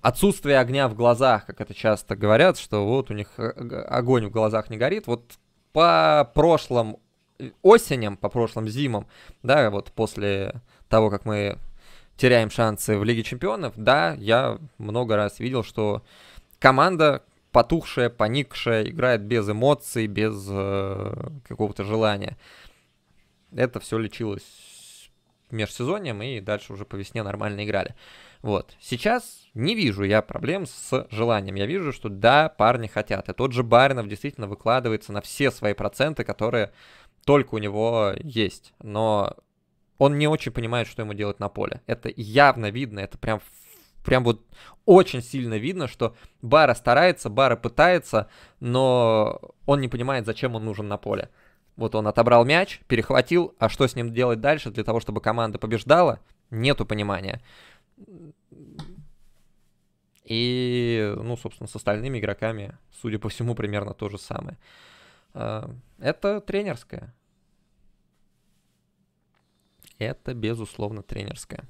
S1: отсутствие огня в глазах, как это часто говорят, что вот у них огонь в глазах не горит. Вот по прошлым э, осеням, по прошлым зимам, да, вот после того, как мы теряем шансы в Лиге Чемпионов, да, я много раз видел, что команда потухшая, поникшая, играет без эмоций, без э, какого-то желания. Это все лечилось межсезонием и дальше уже по весне нормально играли. Вот. Сейчас не вижу я проблем с желанием. Я вижу, что да, парни хотят. И тот же Баринов действительно выкладывается на все свои проценты, которые только у него есть. Но он не очень понимает, что ему делать на поле. Это явно видно, это прям, прям вот очень сильно видно, что Бара старается, Бара пытается, но он не понимает, зачем он нужен на поле. Вот он отобрал мяч, перехватил, а что с ним делать дальше для того, чтобы команда побеждала, нету понимания. И, ну, собственно, с остальными игроками, судя по всему, примерно то же самое. Э, это тренерская это, безусловно, тренерская.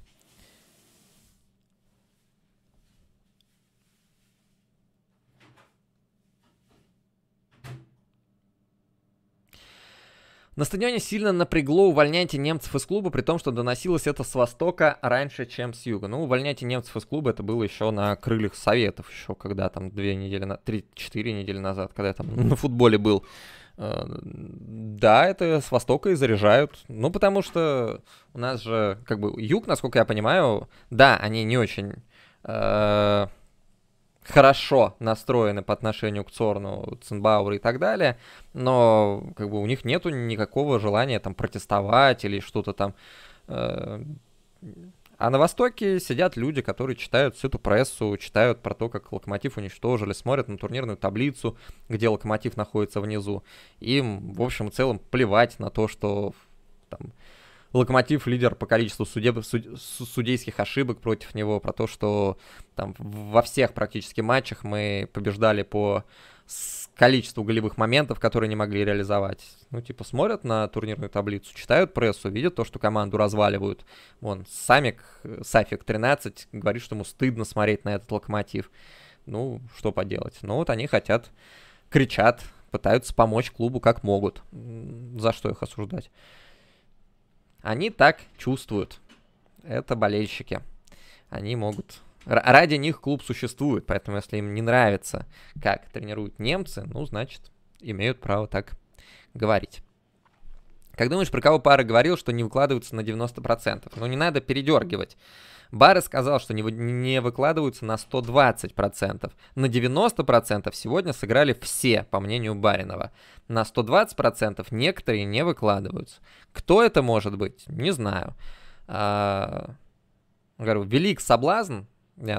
S1: На стадионе сильно напрягло увольняйте немцев из клуба, при том, что доносилось это с востока раньше, чем с юга. Ну, увольняйте немцев из клуба, это было еще на крыльях советов, еще когда там две недели, на... три-четыре недели назад, когда я там на футболе был. Э, да, это с востока и заряжают. Ну, потому что у нас же, как бы, юг, насколько я понимаю, да, они не очень э, хорошо настроены по отношению к Цорну, Цинбауру и так далее, но, как бы, у них нету никакого желания там протестовать или что-то там э, а на Востоке сидят люди, которые читают всю эту прессу, читают про то, как Локомотив уничтожили, смотрят на турнирную таблицу, где Локомотив находится внизу. Им, в общем и целом, плевать на то, что там, Локомотив лидер по количеству судеб, суд, судейских ошибок против него, про то, что там во всех практически матчах мы побеждали по количество голевых моментов, которые не могли реализовать. Ну, типа, смотрят на турнирную таблицу, читают прессу, видят то, что команду разваливают. Вон, Самик, э, Сафик 13, говорит, что ему стыдно смотреть на этот локомотив. Ну, что поделать. Ну, вот они хотят, кричат, пытаются помочь клубу как могут. За что их осуждать? Они так чувствуют. Это болельщики. Они могут ради них клуб существует, поэтому если им не нравится, как тренируют немцы, ну, значит, имеют право так говорить. Как думаешь, про кого пара говорил, что не выкладываются на 90%? Ну, не надо передергивать. Бары сказал, что не, не выкладываются на 120%. На 90% сегодня сыграли все, по мнению Баринова. На 120% некоторые не выкладываются. Кто это может быть? Не знаю. А, говорю, велик соблазн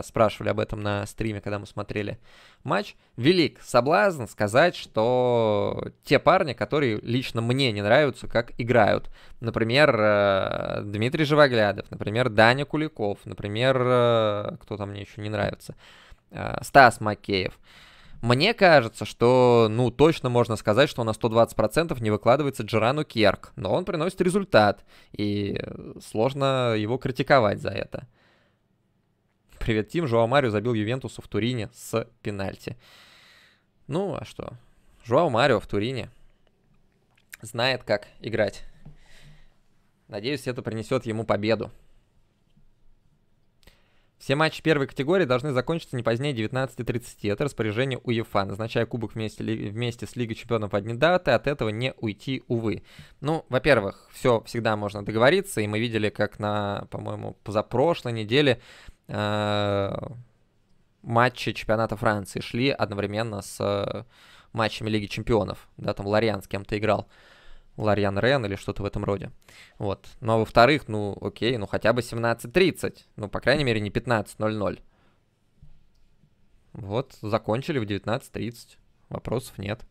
S1: спрашивали об этом на стриме, когда мы смотрели матч. Велик соблазн сказать, что те парни, которые лично мне не нравятся, как играют. Например, э, Дмитрий Живоглядов, например, Даня Куликов, например, э, кто там мне еще не нравится, э, Стас Макеев. Мне кажется, что, ну, точно можно сказать, что на 120% не выкладывается Джерану Керк, но он приносит результат, и сложно его критиковать за это. Привет, Тим. Жоа Марио забил Ювентусу в Турине с пенальти. Ну, а что? Жоао Марио в Турине знает, как играть. Надеюсь, это принесет ему победу. Все матчи первой категории должны закончиться не позднее 19.30. Это распоряжение УЕФА, назначая кубок вместе, вместе с Лигой чемпионов одни даты, от этого не уйти, увы. Ну, во-первых, все всегда можно договориться, и мы видели, как на, по-моему, позапрошлой неделе Э, матчи чемпионата Франции шли одновременно с э, матчами Лиги Чемпионов. Да, там Лориан с кем-то играл. Лориан Рен или что-то в этом роде. Вот. Но, во-вторых, ну, окей, ну, хотя бы 17.30. Ну, по крайней мере, не 15.00. Вот, закончили в 19.30. Вопросов нет.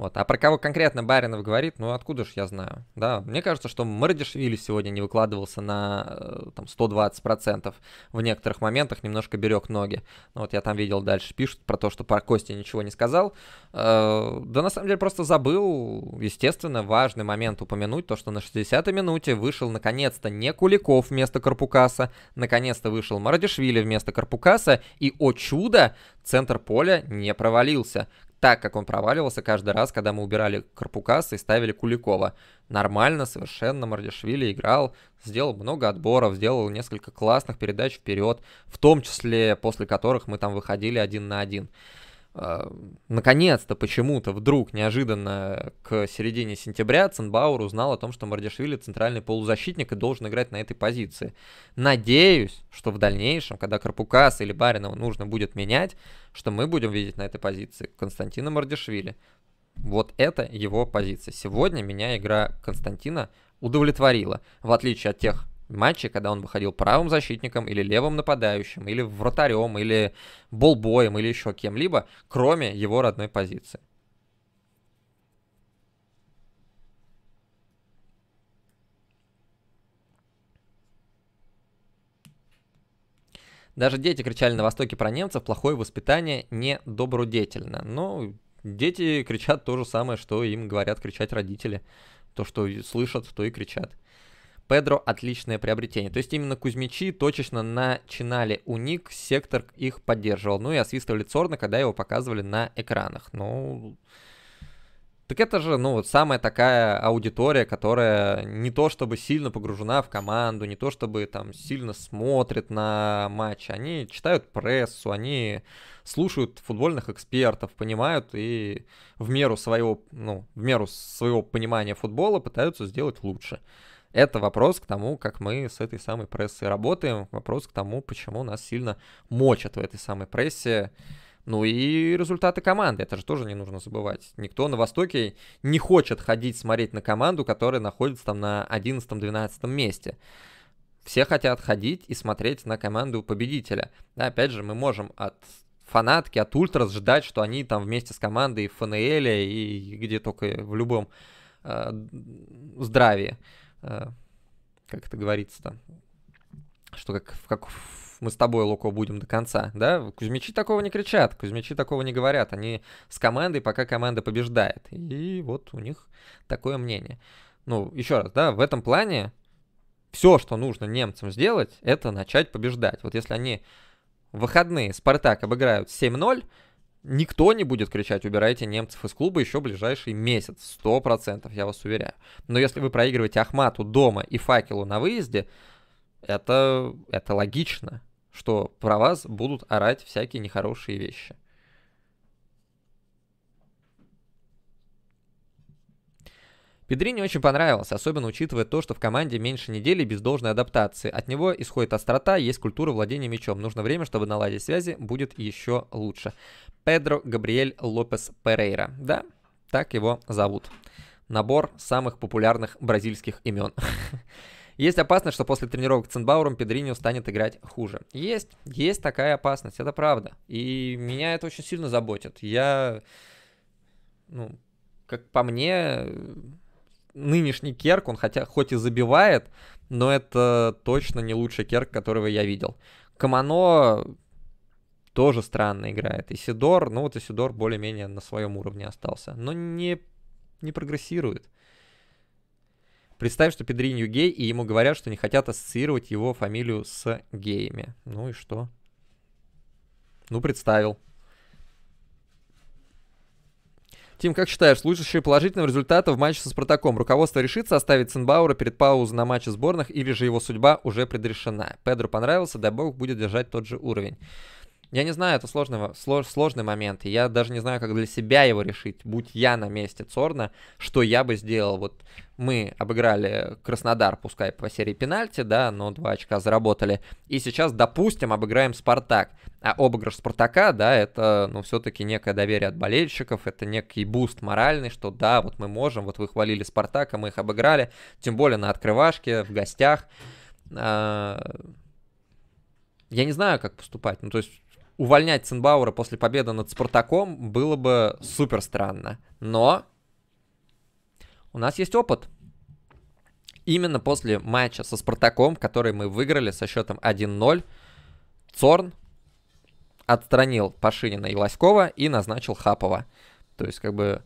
S1: Вот. А про кого конкретно Баринов говорит, ну откуда же я знаю? Да, мне кажется, что Мардишвили сегодня не выкладывался на э, там, 120%. В некоторых моментах немножко берег ноги. Ну, вот я там видел дальше, пишут про то, что про Кости ничего не сказал. Э, да на самом деле просто забыл, естественно, важный момент упомянуть, то что на 60-й минуте вышел наконец-то не Куликов вместо Карпукаса, наконец-то вышел Мардишвили вместо Карпукаса, и, о чудо, центр поля не провалился так, как он проваливался каждый раз, когда мы убирали Карпукаса и ставили Куликова. Нормально, совершенно Мардишвили играл, сделал много отборов, сделал несколько классных передач вперед, в том числе после которых мы там выходили один на один. А, наконец-то почему-то вдруг неожиданно к середине сентября Ценбауэр узнал о том, что Мардишвили центральный полузащитник и должен играть на этой позиции. Надеюсь, что в дальнейшем, когда Карпукас или Баринова нужно будет менять, что мы будем видеть на этой позиции Константина Мардишвили. Вот это его позиция. Сегодня меня игра Константина удовлетворила, в отличие от тех матче, когда он выходил правым защитником или левым нападающим, или вратарем, или болбоем, или еще кем-либо, кроме его родной позиции. Даже дети кричали на Востоке про немцев «плохое воспитание недобродетельно». Но ну, дети кричат то же самое, что им говорят кричать родители. То, что слышат, то и кричат. Педро отличное приобретение. То есть именно Кузьмичи точечно начинали у них, сектор их поддерживал. Ну и освистывали Цорна, когда его показывали на экранах. Ну... Так это же, ну, вот самая такая аудитория, которая не то чтобы сильно погружена в команду, не то чтобы там сильно смотрит на матч. Они читают прессу, они слушают футбольных экспертов, понимают и в меру своего, ну, в меру своего понимания футбола пытаются сделать лучше. Это вопрос к тому, как мы с этой самой прессой работаем, вопрос к тому, почему нас сильно мочат в этой самой прессе. Ну и результаты команды, это же тоже не нужно забывать. Никто на Востоке не хочет ходить смотреть на команду, которая находится там на 11-12 месте. Все хотят ходить и смотреть на команду победителя. Да, опять же, мы можем от фанатки, от ультрас ждать, что они там вместе с командой в ФНЛ и где только в любом э, здравии Э, как это говорится-то, что как, как мы с тобой, Локо, будем до конца, да? Кузьмичи такого не кричат, Кузьмичи такого не говорят. Они с командой, пока команда побеждает. И вот у них такое мнение. Ну, еще раз, да, в этом плане все, что нужно немцам сделать, это начать побеждать. Вот если они в выходные Спартак обыграют 7-0, Никто не будет кричать, убирайте немцев из клуба еще ближайший месяц, 100%, я вас уверяю. Но если вы проигрываете Ахмату дома и Факелу на выезде, это, это логично, что про вас будут орать всякие нехорошие вещи. Педри не очень понравился, особенно учитывая то, что в команде меньше недели без должной адаптации. От него исходит острота, есть культура владения мячом. Нужно время, чтобы наладить связи, будет еще лучше. Педро Габриэль Лопес Перейра. Да, так его зовут. Набор самых популярных бразильских имен. Есть опасность, что после тренировок с Ценбауром Педриньо станет играть хуже. Есть, есть такая опасность, это правда. И меня это очень сильно заботит. Я, ну, как по мне, нынешний Керк, он хотя, хоть и забивает, но это точно не лучший Керк, которого я видел. Камано тоже странно играет. и Сидор, ну вот и Сидор более-менее на своем уровне остался, но не, не прогрессирует. Представь, что Педринью гей, и ему говорят, что не хотят ассоциировать его фамилию с геями. Ну и что? Ну, представил. Тим, как считаешь, случай положительного результата в матче со Спартаком? Руководство решится оставить Сенбаура перед паузой на матче сборных или же его судьба уже предрешена? Педро понравился, дай бог будет держать тот же уровень. Я не знаю, это сложный, слож, сложный момент, я даже не знаю, как для себя его решить. Будь я на месте Цорна, что я бы сделал? Вот мы обыграли Краснодар, пускай по серии пенальти, да, но два очка заработали. И сейчас, допустим, обыграем Спартак. А обыгрыш Спартака, да, это, ну, все-таки некое доверие от болельщиков, это некий буст моральный, что да, вот мы можем, вот вы хвалили Спартака, мы их обыграли, тем более на открывашке, в гостях. А, я не знаю, как поступать. Ну, то есть, увольнять Ценбаура после победы над Спартаком было бы супер странно. Но у нас есть опыт. Именно после матча со Спартаком, который мы выиграли со счетом 1-0, Цорн отстранил Пашинина и Лоськова и назначил Хапова. То есть, как бы,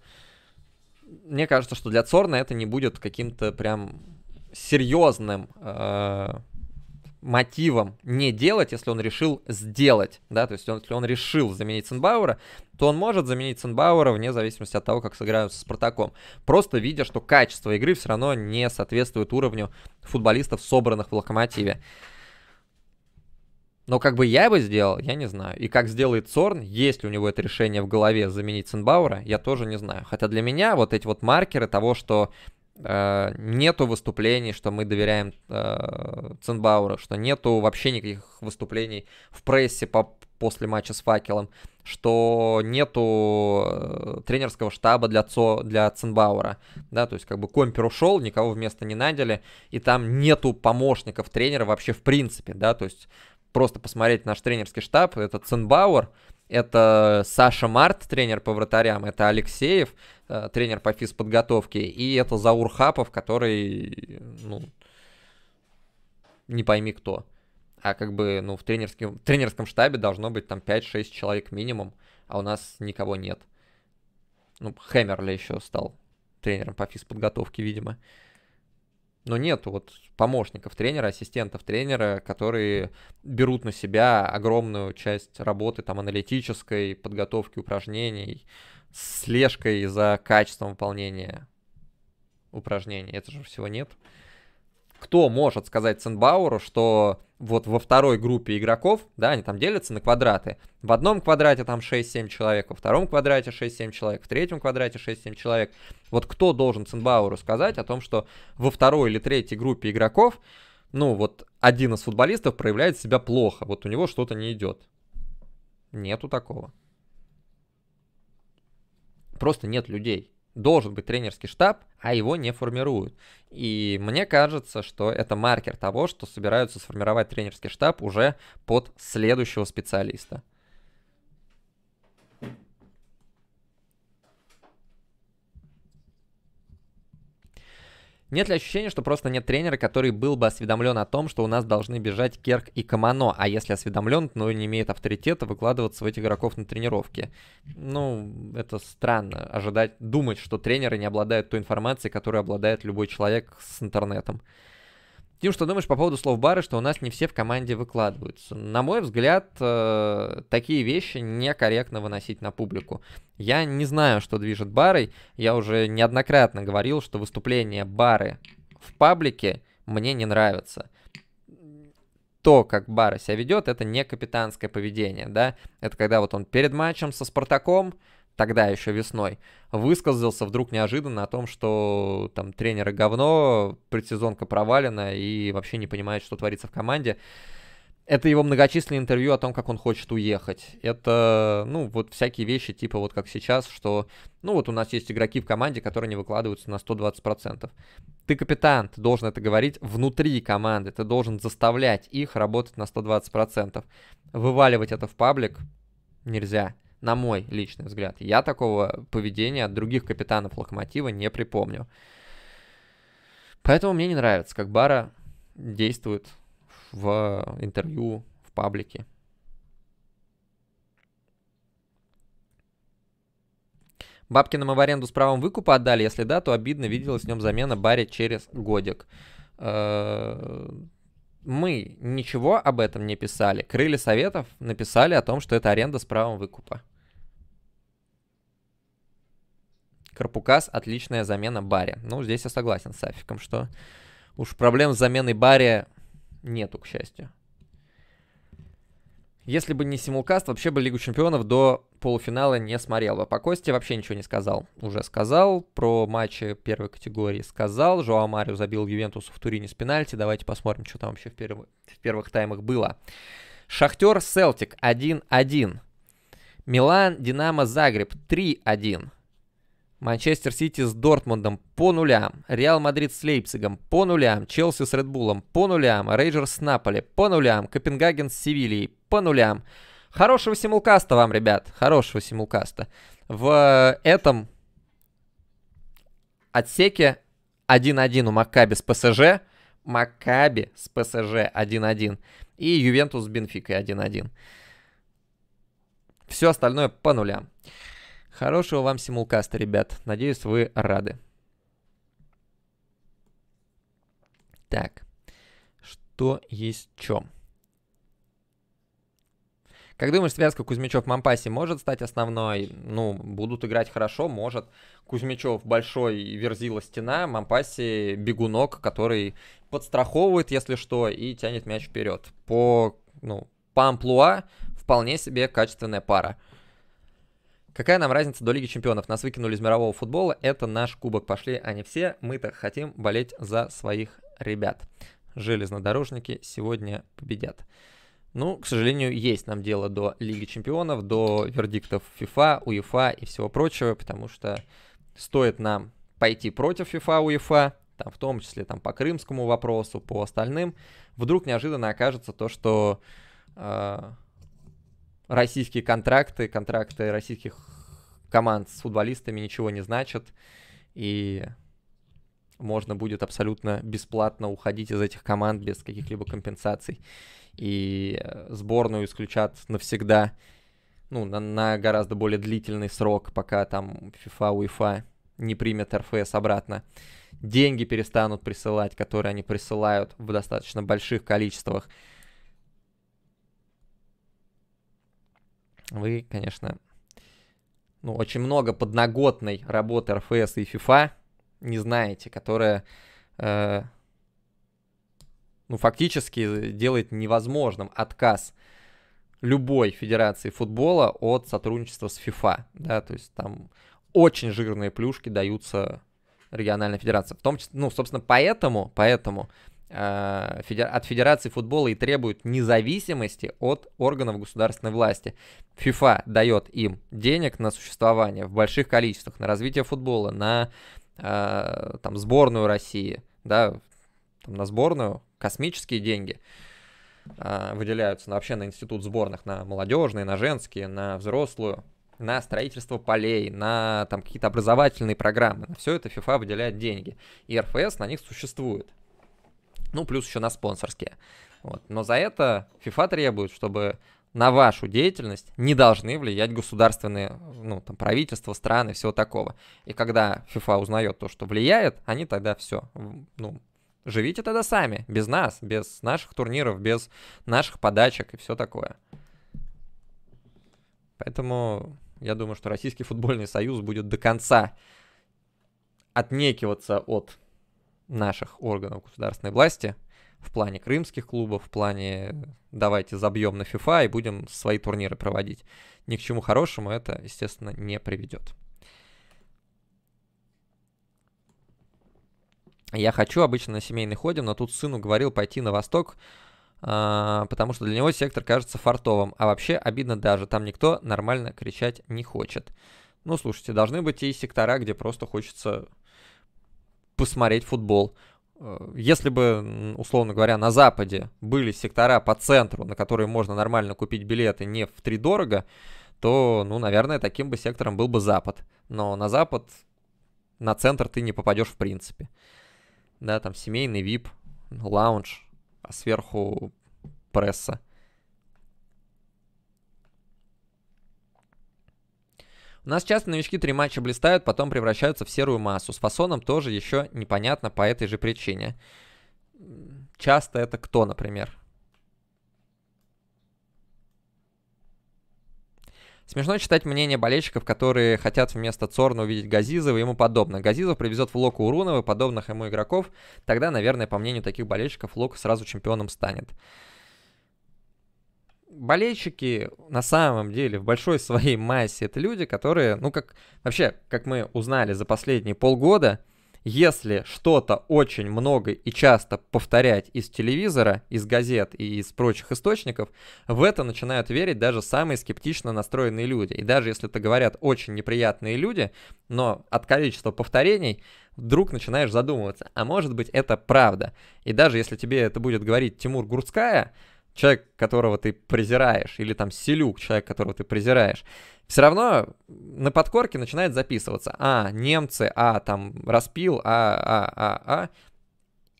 S1: мне кажется, что для Цорна это не будет каким-то прям серьезным э, мотивом не делать, если он решил сделать, да, то есть он, если он решил заменить Сенбауэра, то он может заменить Сенбауэра вне зависимости от того, как сыграют с Спартаком. Просто видя, что качество игры все равно не соответствует уровню футболистов, собранных в Локомотиве. Но как бы я бы сделал, я не знаю. И как сделает Цорн, есть ли у него это решение в голове заменить Сенбаура, я тоже не знаю. Хотя для меня вот эти вот маркеры того, что Э, нету выступлений, что мы доверяем э, Ценбауру, что нету вообще никаких выступлений в прессе по, после матча с Факелом, что нету э, тренерского штаба для, Цо, для Ценбаура, да, то есть как бы Компер ушел, никого вместо не надели, и там нету помощников тренера вообще в принципе, да, то есть просто посмотреть наш тренерский штаб, это Ценбауэр, это Саша Март, тренер по вратарям, это Алексеев, э, тренер по физподготовке, и это Заур Хапов, который, ну, не пойми кто. А как бы, ну, в тренерском, в тренерском штабе должно быть там 5-6 человек минимум, а у нас никого нет. Ну, Хэмерли еще стал тренером по физподготовке, видимо но нет вот помощников тренера, ассистентов тренера, которые берут на себя огромную часть работы там аналитической, подготовки упражнений, слежкой за качеством выполнения упражнений. Это же всего нет кто может сказать Ценбауру, что вот во второй группе игроков, да, они там делятся на квадраты. В одном квадрате там 6-7 человек, во втором квадрате 6-7 человек, в третьем квадрате 6-7 человек. Вот кто должен Ценбауру сказать о том, что во второй или третьей группе игроков, ну вот один из футболистов проявляет себя плохо, вот у него что-то не идет. Нету такого. Просто нет людей должен быть тренерский штаб, а его не формируют. И мне кажется, что это маркер того, что собираются сформировать тренерский штаб уже под следующего специалиста. Нет ли ощущения, что просто нет тренера, который был бы осведомлен о том, что у нас должны бежать Керк и Камано, а если осведомлен, но не имеет авторитета выкладывать своих игроков на тренировке? Ну, это странно, ожидать, думать, что тренеры не обладают той информацией, которой обладает любой человек с интернетом. Тим, что думаешь по поводу слов Бары, что у нас не все в команде выкладываются? На мой взгляд, э, такие вещи некорректно выносить на публику. Я не знаю, что движет Барой. Я уже неоднократно говорил, что выступление Бары в паблике мне не нравится то, как Бара себя ведет, это не капитанское поведение, да, это когда вот он перед матчем со Спартаком тогда еще весной, высказался вдруг неожиданно о том, что там тренеры говно, предсезонка провалена и вообще не понимает, что творится в команде. Это его многочисленные интервью о том, как он хочет уехать. Это, ну, вот всякие вещи, типа вот как сейчас, что, ну, вот у нас есть игроки в команде, которые не выкладываются на 120%. Ты капитан, ты должен это говорить внутри команды, ты должен заставлять их работать на 120%. Вываливать это в паблик нельзя на мой личный взгляд. Я такого поведения от других капитанов Локомотива не припомню. Поэтому мне не нравится, как Бара действует в интервью, в паблике. Бабкина мы в аренду с правом выкупа отдали, если да, то обидно виделась в нем замена Барри через годик. Э, мы ничего об этом не писали. Крылья советов написали о том, что это аренда с правом выкупа. Карпукас отличная замена Барри. Ну, здесь я согласен с Афиком, что уж проблем с заменой Барри нету, к счастью. Если бы не симулкаст, вообще бы Лигу Чемпионов до полуфинала не смотрел бы. По Косте вообще ничего не сказал. Уже сказал про матчи первой категории. Сказал, Жоа Марио забил Ювентусу в Турине с пенальти. Давайте посмотрим, что там вообще в, перв... в первых таймах было. Шахтер Селтик 1-1. Милан Динамо Загреб 3-1. Манчестер Сити с Дортмундом по нулям, Реал Мадрид с Лейпцигом по нулям, Челси с Редбулом по нулям, Рейджерс с Наполи по нулям, Копенгаген с Севильей по нулям. Хорошего симулкаста вам, ребят, хорошего симулкаста. В э, этом отсеке 1-1 у Макаби с ПСЖ, Макаби с ПСЖ 1-1 и Ювентус с Бенфикой 1-1. Все остальное по нулям. Хорошего вам симулкаста, ребят. Надеюсь, вы рады. Так, что есть чем? Как думаешь, связка Кузьмичев-Мампаси может стать основной? Ну, будут играть хорошо, может. Кузьмичев большой верзила стена, Мампаси бегунок, который подстраховывает, если что, и тянет мяч вперед. По, ну, по амплуа вполне себе качественная пара. Какая нам разница до Лиги Чемпионов? Нас выкинули из мирового футбола, это наш кубок. Пошли они все, мы-то хотим болеть за своих ребят. Железнодорожники сегодня победят. Ну, к сожалению, есть нам дело до Лиги Чемпионов, до вердиктов FIFA, UEFA и всего прочего, потому что стоит нам пойти против FIFA, UEFA, там, в том числе там, по крымскому вопросу, по остальным, вдруг неожиданно окажется то, что э, российские контракты, контракты российских команд с футболистами ничего не значат. И можно будет абсолютно бесплатно уходить из этих команд без каких-либо компенсаций. И э, сборную исключат навсегда, ну, на, на гораздо более длительный срок, пока там FIFA, UEFA не примет РФС обратно. Деньги перестанут присылать, которые они присылают в достаточно больших количествах. вы, конечно, ну, очень много подноготной работы РФС и ФИФА не знаете, которая, э, ну, фактически делает невозможным отказ любой федерации футбола от сотрудничества с ФИФА, да, то есть там очень жирные плюшки даются региональной федерации. В том числе, ну, собственно, поэтому, поэтому Э, от Федерации футбола и требуют независимости от органов государственной власти. ФИФА дает им денег на существование в больших количествах, на развитие футбола, на э, там, сборную России, да, там, на сборную космические деньги э, выделяются на, вообще на институт сборных, на молодежные, на женские, на взрослую, на строительство полей, на там какие-то образовательные программы. На все это ФИФА выделяет деньги. И РФС на них существует. Ну, плюс еще на спонсорские. Вот. Но за это FIFA требует, чтобы на вашу деятельность не должны влиять государственные, ну, там, правительства, страны, всего такого. И когда FIFA узнает то, что влияет, они тогда все, ну, живите тогда сами, без нас, без наших турниров, без наших подачек и все такое. Поэтому я думаю, что Российский футбольный союз будет до конца отнекиваться от наших органов государственной власти в плане крымских клубов, в плане давайте забьем на ФИФА и будем свои турниры проводить. Ни к чему хорошему это, естественно, не приведет. Я хочу обычно на семейный ходим, но тут сыну говорил пойти на восток, а, потому что для него сектор кажется фартовым. А вообще обидно даже, там никто нормально кричать не хочет. Ну, слушайте, должны быть и сектора, где просто хочется посмотреть футбол. Э, если бы, условно говоря, на Западе были сектора по центру, на которые можно нормально купить билеты не в три дорого, то, ну, наверное, таким бы сектором был бы Запад. Но на Запад, на центр ты не попадешь в принципе. Да, там семейный VIP, лаунж, а сверху пресса. У нас часто новички три матча блистают, потом превращаются в серую массу. С фасоном тоже еще непонятно по этой же причине. Часто это кто, например? Смешно читать мнение болельщиков, которые хотят вместо Цорна увидеть Газизова и ему подобно. Газизов привезет в Локу Урунова и подобных ему игроков. Тогда, наверное, по мнению таких болельщиков, Лок сразу чемпионом станет болельщики на самом деле в большой своей массе это люди, которые, ну как вообще, как мы узнали за последние полгода, если что-то очень много и часто повторять из телевизора, из газет и из прочих источников, в это начинают верить даже самые скептично настроенные люди. И даже если это говорят очень неприятные люди, но от количества повторений вдруг начинаешь задумываться, а может быть это правда. И даже если тебе это будет говорить Тимур Гурцкая, человек, которого ты презираешь, или там селюк, человек, которого ты презираешь, все равно на подкорке начинает записываться. А, немцы, а, там, распил, а, а, а, а.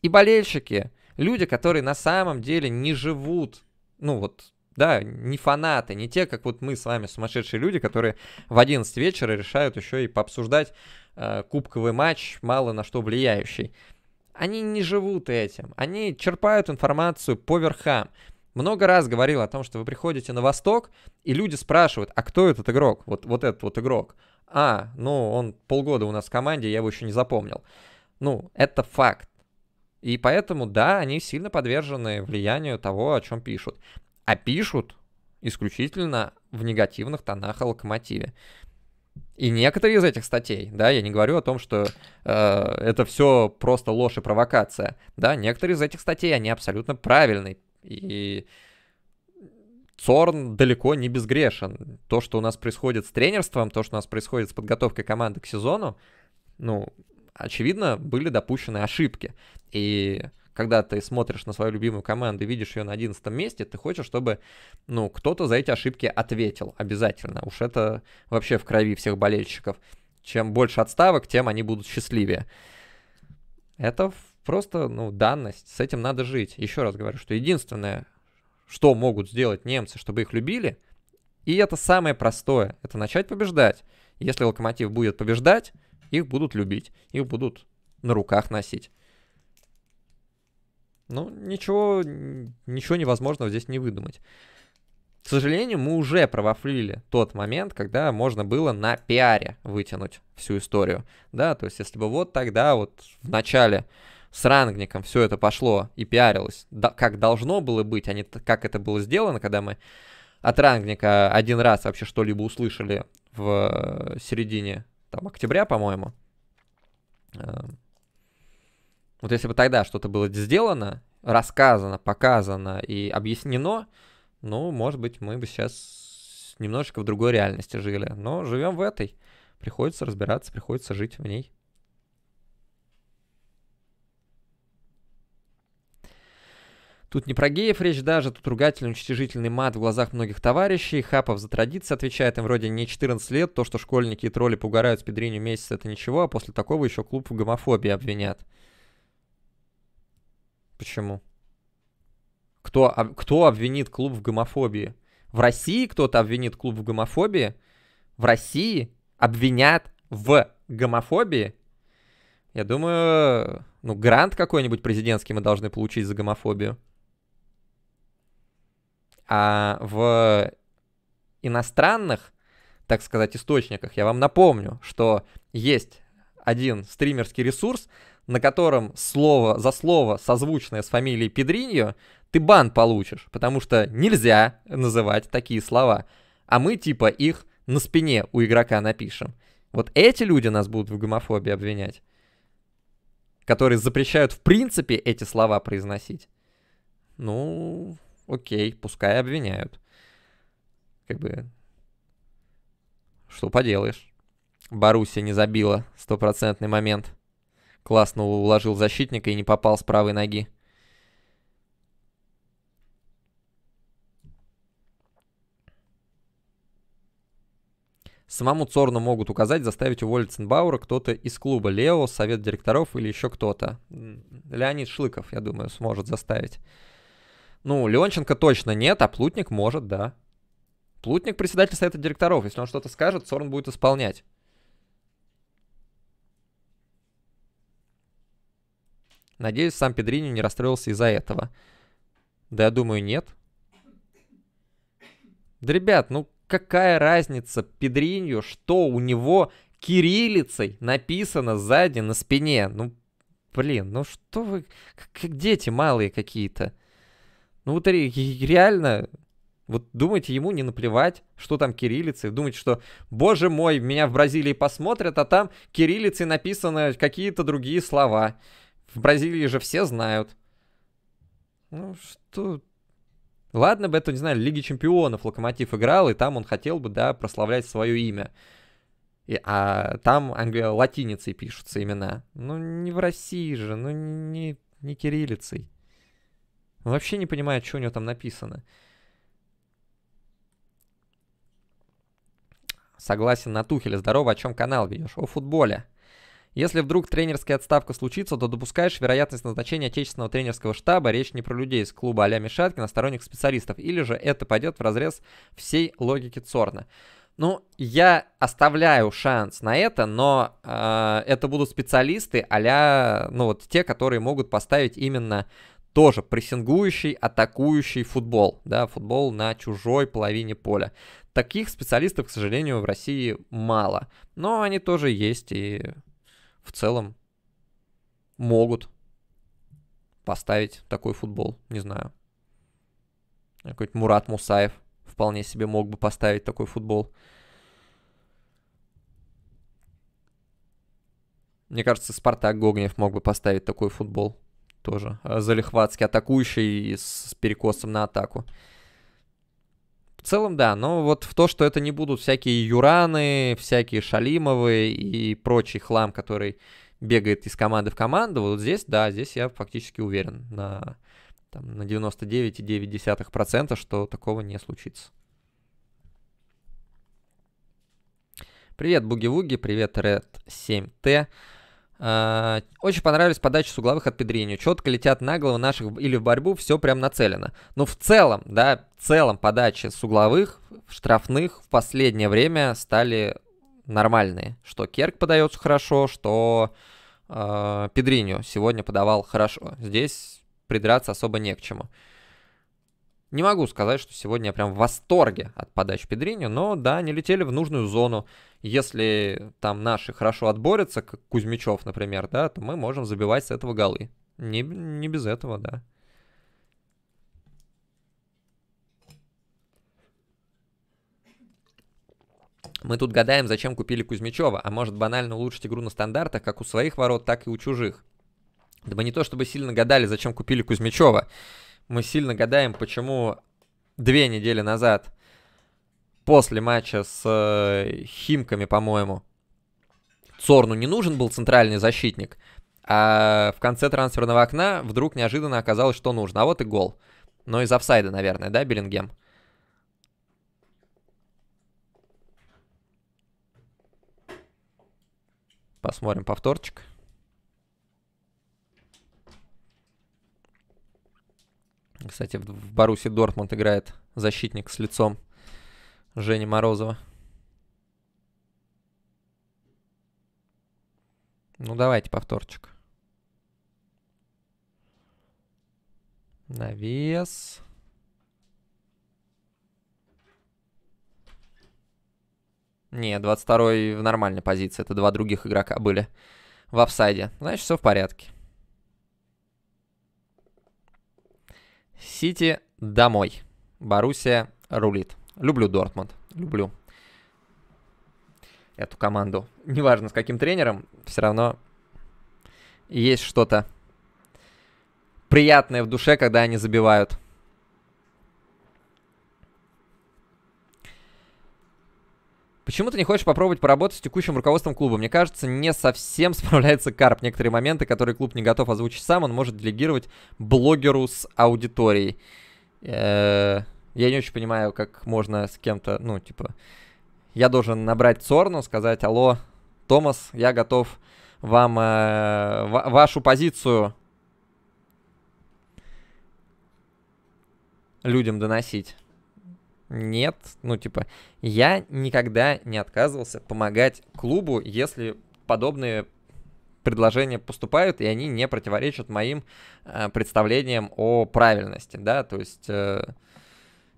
S1: И болельщики, люди, которые на самом деле не живут, ну вот, да, не фанаты, не те, как вот мы с вами сумасшедшие люди, которые в 11 вечера решают еще и пообсуждать э, кубковый матч, мало на что влияющий. Они не живут этим, они черпают информацию по верхам много раз говорил о том, что вы приходите на Восток, и люди спрашивают, а кто этот игрок, вот, вот этот вот игрок? А, ну, он полгода у нас в команде, я его еще не запомнил. Ну, это факт. И поэтому, да, они сильно подвержены влиянию того, о чем пишут. А пишут исключительно в негативных тонах о локомотиве. И некоторые из этих статей, да, я не говорю о том, что э, это все просто ложь и провокация, да, некоторые из этих статей, они абсолютно правильные, и Цорн далеко не безгрешен. То, что у нас происходит с тренерством, то, что у нас происходит с подготовкой команды к сезону, ну, очевидно, были допущены ошибки. И когда ты смотришь на свою любимую команду и видишь ее на 11 месте, ты хочешь, чтобы, ну, кто-то за эти ошибки ответил обязательно. Уж это вообще в крови всех болельщиков. Чем больше отставок, тем они будут счастливее. Это просто, ну, данность, с этим надо жить. Еще раз говорю, что единственное, что могут сделать немцы, чтобы их любили, и это самое простое, это начать побеждать. Если Локомотив будет побеждать, их будут любить, их будут на руках носить. Ну, ничего, ничего невозможного здесь не выдумать. К сожалению, мы уже провафлили тот момент, когда можно было на пиаре вытянуть всю историю. Да, то есть если бы вот тогда, вот в начале с рангником все это пошло и пиарилось, да, как должно было быть, а не как это было сделано, когда мы от рангника один раз вообще что-либо услышали в э, середине там, октября, по-моему. Эм, вот если бы тогда что-то было сделано, рассказано, показано и объяснено, ну, может быть, мы бы сейчас немножечко в другой реальности жили. Но живем в этой. Приходится разбираться, приходится жить в ней. Тут не про геев речь даже, тут ругательный уничтожительный мат в глазах многих товарищей. Хапов за традиции отвечает им вроде не 14 лет, то, что школьники и тролли пугарают с месяц, это ничего, а после такого еще клуб в гомофобии обвинят. Почему? Кто, кто обвинит клуб в гомофобии? В России кто-то обвинит клуб в гомофобии? В России обвинят в гомофобии? Я думаю, ну, грант какой-нибудь президентский мы должны получить за гомофобию. А в иностранных, так сказать, источниках я вам напомню, что есть один стримерский ресурс, на котором слово за слово, созвучное с фамилией Педриньо, ты бан получишь, потому что нельзя называть такие слова. А мы типа их на спине у игрока напишем. Вот эти люди нас будут в гомофобии обвинять, которые запрещают в принципе эти слова произносить. Ну, окей, пускай обвиняют. Как бы, что поделаешь. Боруссия не забила стопроцентный момент. Классно уложил защитника и не попал с правой ноги. Самому Цорну могут указать, заставить уволить Ценбаура кто-то из клуба, Лео, совет директоров или еще кто-то. Леонид Шлыков, я думаю, сможет заставить. Ну, Леонченко точно нет, а Плутник может, да. Плутник председатель совета директоров. Если он что-то скажет, Сорн будет исполнять. Надеюсь, сам Педрини не расстроился из-за этого. Да я думаю, нет. Да, ребят, ну какая разница Педринью, что у него кириллицей написано сзади на спине? Ну, блин, ну что вы, как, как дети малые какие-то. Ну вот реально, вот думаете, ему не наплевать, что там кириллицы? Думаете, что, боже мой, меня в Бразилии посмотрят, а там кириллицей написаны какие-то другие слова. В Бразилии же все знают. Ну что... Ладно бы это, не знаю, Лиги Чемпионов Локомотив играл, и там он хотел бы, да, прославлять свое имя. И, а там англо-латиницей пишутся имена. Ну не в России же, ну не, не кириллицей. Он вообще не понимает, что у него там написано. Согласен на Тухеля. Здорово, о чем канал ведешь? О футболе. Если вдруг тренерская отставка случится, то допускаешь вероятность назначения отечественного тренерского штаба, речь не про людей из клуба а-ля Мишаткина, сторонних специалистов, или же это пойдет в разрез всей логики Цорна. Ну, я оставляю шанс на это, но э, это будут специалисты а ну вот те, которые могут поставить именно тоже прессингующий, атакующий футбол, да, футбол на чужой половине поля. Таких специалистов, к сожалению, в России мало, но они тоже есть и в целом могут поставить такой футбол, не знаю. Какой-то Мурат Мусаев вполне себе мог бы поставить такой футбол. Мне кажется, Спартак Гогнев мог бы поставить такой футбол тоже э, залихватский, атакующий с перекосом на атаку. В целом, да, но вот в то, что это не будут всякие Юраны, всякие Шалимовы и прочий хлам, который бегает из команды в команду, вот здесь, да, здесь я фактически уверен на, там, на 99,9%, что такого не случится. Привет, Буги-Вуги, привет, Red 7T. А, очень понравились подачи с угловых от Педриню. Четко летят на голову наших или в борьбу, все прям нацелено. Но в целом, да, в целом подачи с угловых, штрафных в последнее время стали нормальные. Что Керк подается хорошо, что э, а, Педриню сегодня подавал хорошо. Здесь придраться особо не к чему. Не могу сказать, что сегодня я прям в восторге от подач Педриню, но да, они летели в нужную зону. Если там наши хорошо отборятся, как Кузьмичев, например, да, то мы можем забивать с этого голы. Не, не без этого, да. Мы тут гадаем, зачем купили Кузьмичева, а может банально улучшить игру на стандартах, как у своих ворот, так и у чужих. Да мы не то чтобы сильно гадали, зачем купили Кузьмичева мы сильно гадаем, почему две недели назад, после матча с э, Химками, по-моему, Цорну не нужен был центральный защитник, а в конце трансферного окна вдруг неожиданно оказалось, что нужно. А вот и гол. Но из офсайда, наверное, да, Беллингем? Посмотрим повторчик. Кстати, в Баруси Дортмунд играет защитник с лицом Жени Морозова. Ну, давайте повторчик. Навес. Не, 22 в нормальной позиции. Это два других игрока были в офсайде. Значит, все в порядке. Сити домой. Боруссия рулит. Люблю Дортмунд. Люблю эту команду. Неважно, с каким тренером, все равно есть что-то приятное в душе, когда они забивают. Почему ты не хочешь попробовать поработать с текущим руководством клуба? Мне кажется, не совсем справляется Карп. Некоторые моменты, которые клуб не готов озвучить сам, он может делегировать блогеру с аудиторией. Э, я не очень понимаю, как можно с кем-то, ну, типа, я должен набрать Цорну, сказать, алло, Томас, я готов вам э, вашу позицию людям доносить нет, ну типа, я никогда не отказывался помогать клубу, если подобные предложения поступают, и они не противоречат моим э, представлениям о правильности, да, то есть... Э,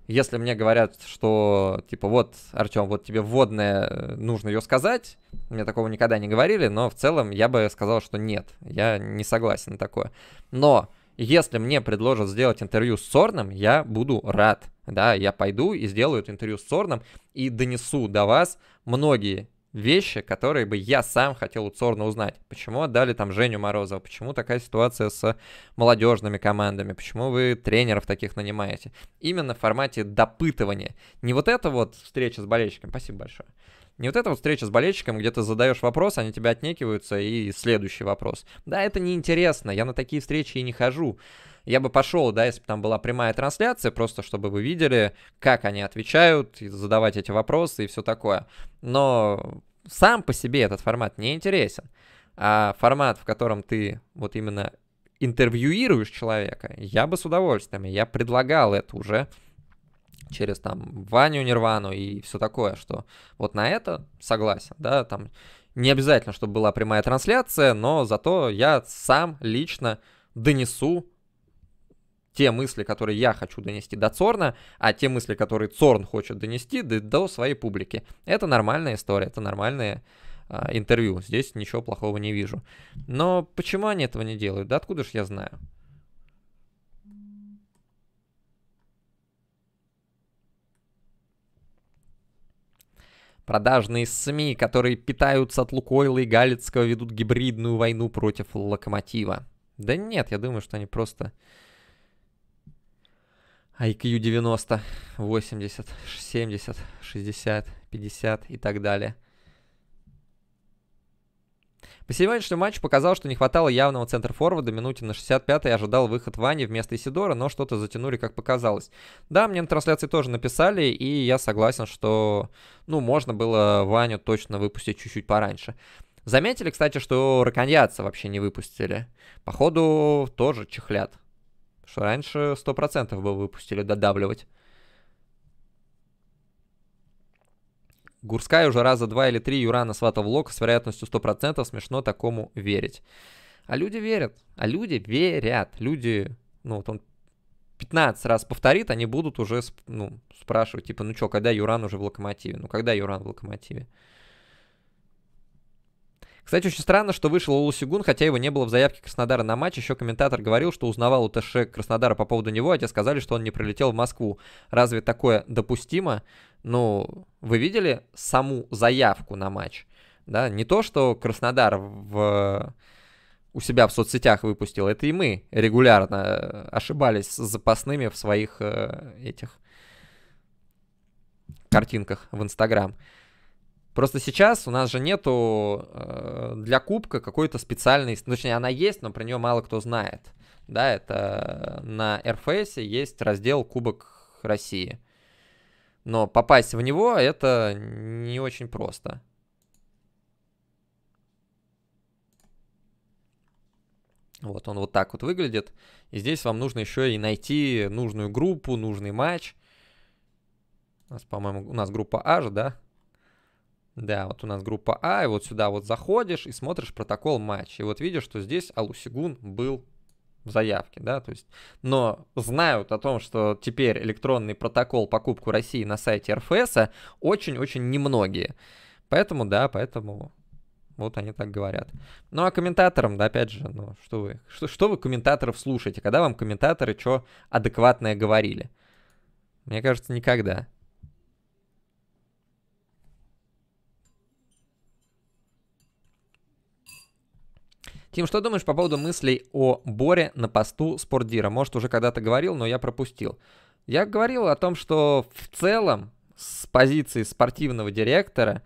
S1: если мне говорят, что, типа, вот, Артем, вот тебе вводное э, нужно ее сказать, мне такого никогда не говорили, но в целом я бы сказал, что нет, я не согласен на такое. Но если мне предложат сделать интервью с Сорном, я буду рад да, я пойду и сделаю это интервью с Цорном и донесу до вас многие вещи, которые бы я сам хотел у Цорна узнать. Почему отдали там Женю Морозова? Почему такая ситуация с молодежными командами? Почему вы тренеров таких нанимаете? Именно в формате допытывания. Не вот эта вот встреча с болельщиком, спасибо большое. Не вот эта вот встреча с болельщиком, где ты задаешь вопрос, они тебя отнекиваются, и следующий вопрос. Да, это неинтересно, я на такие встречи и не хожу я бы пошел, да, если бы там была прямая трансляция, просто чтобы вы видели, как они отвечают, задавать эти вопросы и все такое. Но сам по себе этот формат не интересен. А формат, в котором ты вот именно интервьюируешь человека, я бы с удовольствием, я предлагал это уже через там Ваню Нирвану и все такое, что вот на это согласен, да, там не обязательно, чтобы была прямая трансляция, но зато я сам лично донесу те мысли, которые я хочу донести до Цорна, а те мысли, которые Цорн хочет донести до, до своей публики. Это нормальная история, это нормальное а, интервью. Здесь ничего плохого не вижу. Но почему они этого не делают? Да откуда же я знаю? Продажные СМИ, которые питаются от Лукойла и Галицкого, ведут гибридную войну против Локомотива. Да нет, я думаю, что они просто IQ 90, 80, 70, 60, 50 и так далее. По сегодняшнему матчу показал, что не хватало явного центра форварда. Минуте на 65-й ожидал выход Вани вместо Исидора, но что-то затянули, как показалось. Да, мне на трансляции тоже написали, и я согласен, что, ну, можно было Ваню точно выпустить чуть-чуть пораньше. Заметили, кстати, что Раконьяца вообще не выпустили. Походу, тоже чехлят. Что раньше 100% бы выпустили додавливать. Гурская уже раза два или три Юрана сватал в лог с вероятностью 100%. Смешно такому верить. А люди верят. А люди верят. Люди, ну вот он 15 раз повторит, они будут уже ну, спрашивать, типа, ну что, когда Юран уже в локомотиве? Ну когда Юран в локомотиве? Кстати, очень странно, что вышел Улу Сигун, хотя его не было в заявке Краснодара на матч. Еще комментатор говорил, что узнавал у ТШ Краснодара по поводу него, а те сказали, что он не прилетел в Москву. Разве такое допустимо? Ну, вы видели саму заявку на матч? Да, не то, что Краснодар в у себя в соцсетях выпустил, это и мы регулярно э, ошибались с запасными в своих э, этих картинках в Инстаграм. Просто сейчас у нас же нету э, для кубка какой-то специальной, точнее она есть, но про нее мало кто знает. Да, это э, на Airface есть раздел Кубок России. Но попасть в него это не очень просто. Вот он вот так вот выглядит. И здесь вам нужно еще и найти нужную группу, нужный матч. У нас, по-моему, у нас группа H, да? Да, вот у нас группа А, и вот сюда вот заходишь и смотришь протокол матча. И вот видишь, что здесь Алусигун был в заявке, да, то есть, но знают о том, что теперь электронный протокол покупку России на сайте РФС очень-очень немногие. Поэтому, да, поэтому вот они так говорят. Ну, а комментаторам, да, опять же, ну, что вы, что, что вы комментаторов слушаете, когда вам комментаторы что адекватное говорили? Мне кажется, никогда. Тим, что думаешь по поводу мыслей о Боре на посту спортдира? Может, уже когда-то говорил, но я пропустил. Я говорил о том, что в целом с позиции спортивного директора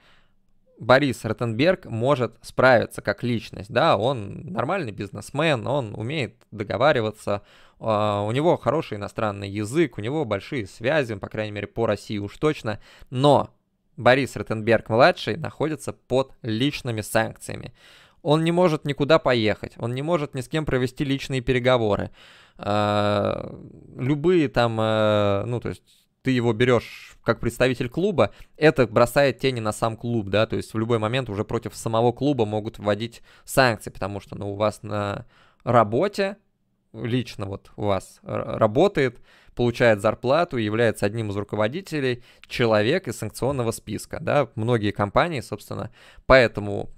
S1: Борис Ротенберг может справиться как личность, да, он нормальный бизнесмен, он умеет договариваться, а, у него хороший иностранный язык, у него большие связи, по крайней мере, по России уж точно, но Борис Ротенберг-младший находится под личными санкциями он не может никуда поехать, он не может ни с кем провести личные переговоры. А, любые там, э, ну, то есть ты его берешь как представитель клуба, это бросает тени на сам клуб, да, то есть в любой момент уже против самого клуба могут вводить санкции, потому что, ну, у вас на работе, лично вот у вас работает, получает зарплату, является одним из руководителей, человек из санкционного списка, да, многие компании, собственно, поэтому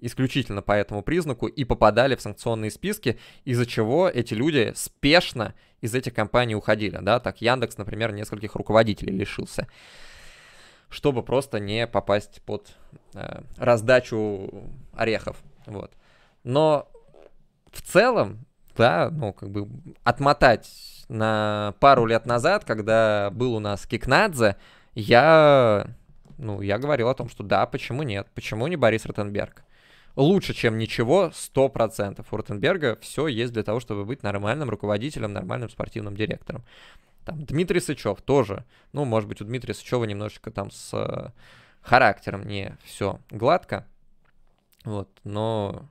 S1: исключительно по этому признаку и попадали в санкционные списки, из-за чего эти люди спешно из этих компаний уходили, да, так Яндекс, например, нескольких руководителей лишился, чтобы просто не попасть под э, раздачу орехов, вот. Но в целом, да, ну, как бы отмотать на пару лет назад, когда был у нас Кикнадзе, я, ну, я говорил о том, что да, почему нет, почему не Борис Ротенберг? лучше, чем ничего, 100%. У Ротенберга все есть для того, чтобы быть нормальным руководителем, нормальным спортивным директором. Там Дмитрий Сычев тоже. Ну, может быть, у Дмитрия Сычева немножечко там с э, характером не все гладко. Вот, но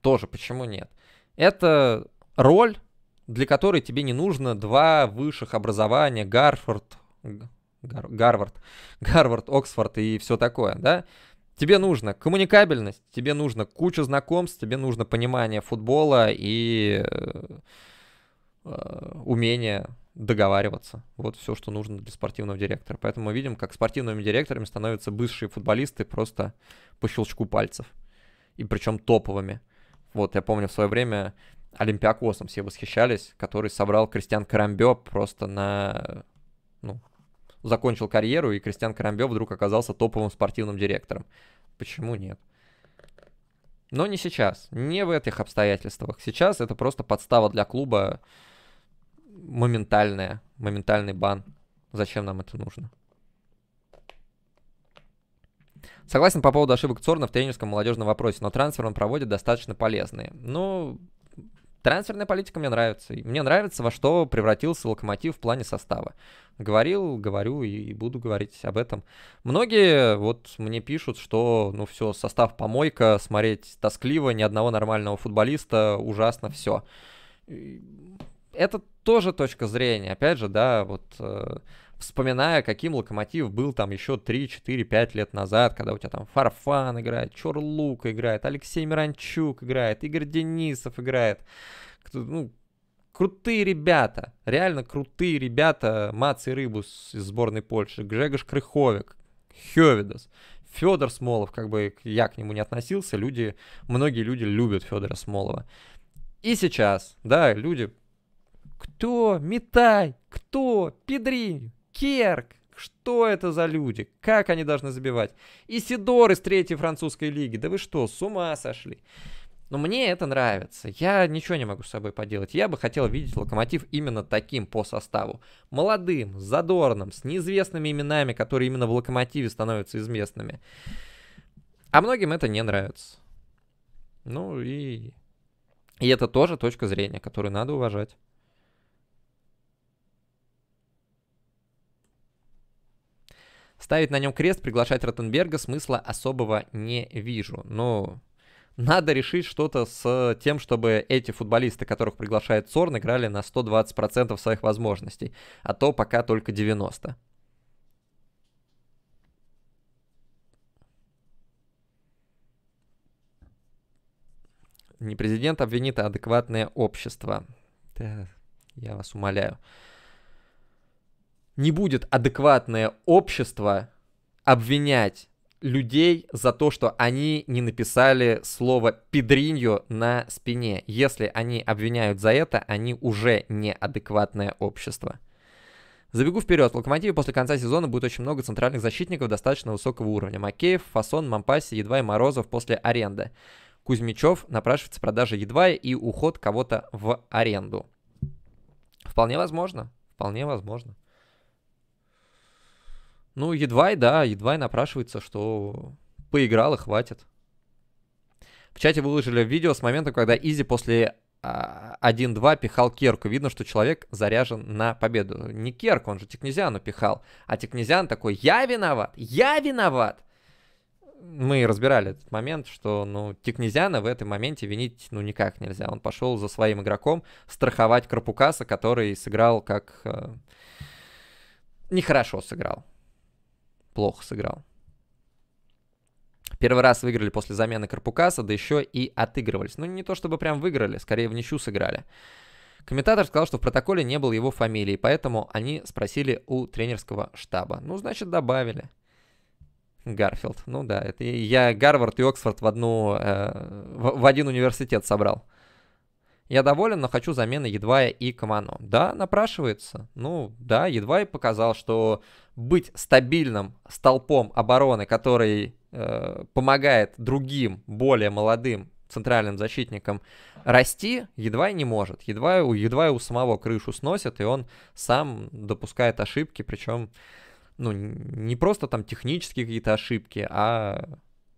S1: тоже почему нет? Это роль, для которой тебе не нужно два высших образования, Гарфорд, Гар, Гарвард, Гарвард, Оксфорд и все такое, да? Тебе нужно коммуникабельность, тебе нужно куча знакомств, тебе нужно понимание футбола и э, э, умение договариваться. Вот все, что нужно для спортивного директора. Поэтому мы видим, как спортивными директорами становятся бывшие футболисты просто по щелчку пальцев. И причем топовыми. Вот, я помню в свое время Олимпиакосом все восхищались, который собрал Кристиан Карамбё просто на закончил карьеру, и Кристиан Карамбев вдруг оказался топовым спортивным директором. Почему нет? Но не сейчас, не в этих обстоятельствах. Сейчас это просто подстава для клуба моментальная, моментальный бан. Зачем нам это нужно? Согласен по поводу ошибок Цорна в тренерском молодежном вопросе, но трансфер он проводит достаточно полезные. Ну, Трансферная политика мне нравится. И мне нравится, во что превратился локомотив в плане состава. Говорил, говорю и, и буду говорить об этом. Многие вот мне пишут, что ну все, состав помойка, смотреть тоскливо, ни одного нормального футболиста, ужасно все. Это тоже точка зрения. Опять же, да, вот э, вспоминая, каким локомотив был там еще 3, 4, 5 лет назад, когда у тебя там Фарфан играет, Чорлук играет, Алексей Миранчук играет, Игорь Денисов играет. Кто, ну, крутые ребята, реально крутые ребята, Мац и Рыбус из сборной Польши, Гжегош Крыховик, Хёвидас, Федор Смолов, как бы я к нему не относился, люди, многие люди любят Федора Смолова. И сейчас, да, люди кто? Метай! Кто? Педри! Керк, что это за люди? Как они должны забивать? И Сидор из третьей французской лиги. Да вы что, с ума сошли? Но мне это нравится. Я ничего не могу с собой поделать. Я бы хотел видеть Локомотив именно таким по составу. Молодым, задорным, с неизвестными именами, которые именно в Локомотиве становятся известными. А многим это не нравится. Ну и... И это тоже точка зрения, которую надо уважать. Ставить на нем крест, приглашать Ротенберга смысла особого не вижу. Но надо решить что-то с тем, чтобы эти футболисты, которых приглашает Сорн, играли на 120% своих возможностей, а то пока только 90%. Не президент обвинит, а адекватное общество. Да, я вас умоляю не будет адекватное общество обвинять людей за то, что они не написали слово «педринью» на спине. Если они обвиняют за это, они уже неадекватное общество. Забегу вперед. В «Локомотиве» после конца сезона будет очень много центральных защитников достаточно высокого уровня. Макеев, Фасон, Мампаси, Едва и Морозов после аренды. Кузьмичев напрашивается продажа Едва и уход кого-то в аренду. Вполне возможно. Вполне возможно. Ну, едва и да, едва и напрашивается, что поиграл и хватит. В чате выложили видео с момента, когда Изи после 1-2 а, пихал Керку. Видно, что человек заряжен на победу. Не Керку, он же Текнезиану пихал. А Текнезиан такой, я виноват, я виноват. Мы разбирали этот момент, что, ну, Текнезиана в этом моменте винить, ну, никак нельзя. Он пошел за своим игроком страховать Крапукаса, который сыграл как... Э, нехорошо сыграл плохо сыграл. Первый раз выиграли после замены Карпукаса, да еще и отыгрывались. Ну, не то чтобы прям выиграли, скорее в ничью сыграли. Комментатор сказал, что в протоколе не было его фамилии, поэтому они спросили у тренерского штаба. Ну, значит, добавили. Гарфилд. Ну да, это я Гарвард и Оксфорд в, одну, э, в, в один университет собрал. Я доволен, но хочу замены Едва и Камано. Да, напрашивается. Ну да, Едва и показал, что быть стабильным столпом обороны, который э, помогает другим, более молодым центральным защитникам расти, едва и не может. Едва, едва и у самого крышу сносят, и он сам допускает ошибки, причем ну, не просто там технические какие-то ошибки, а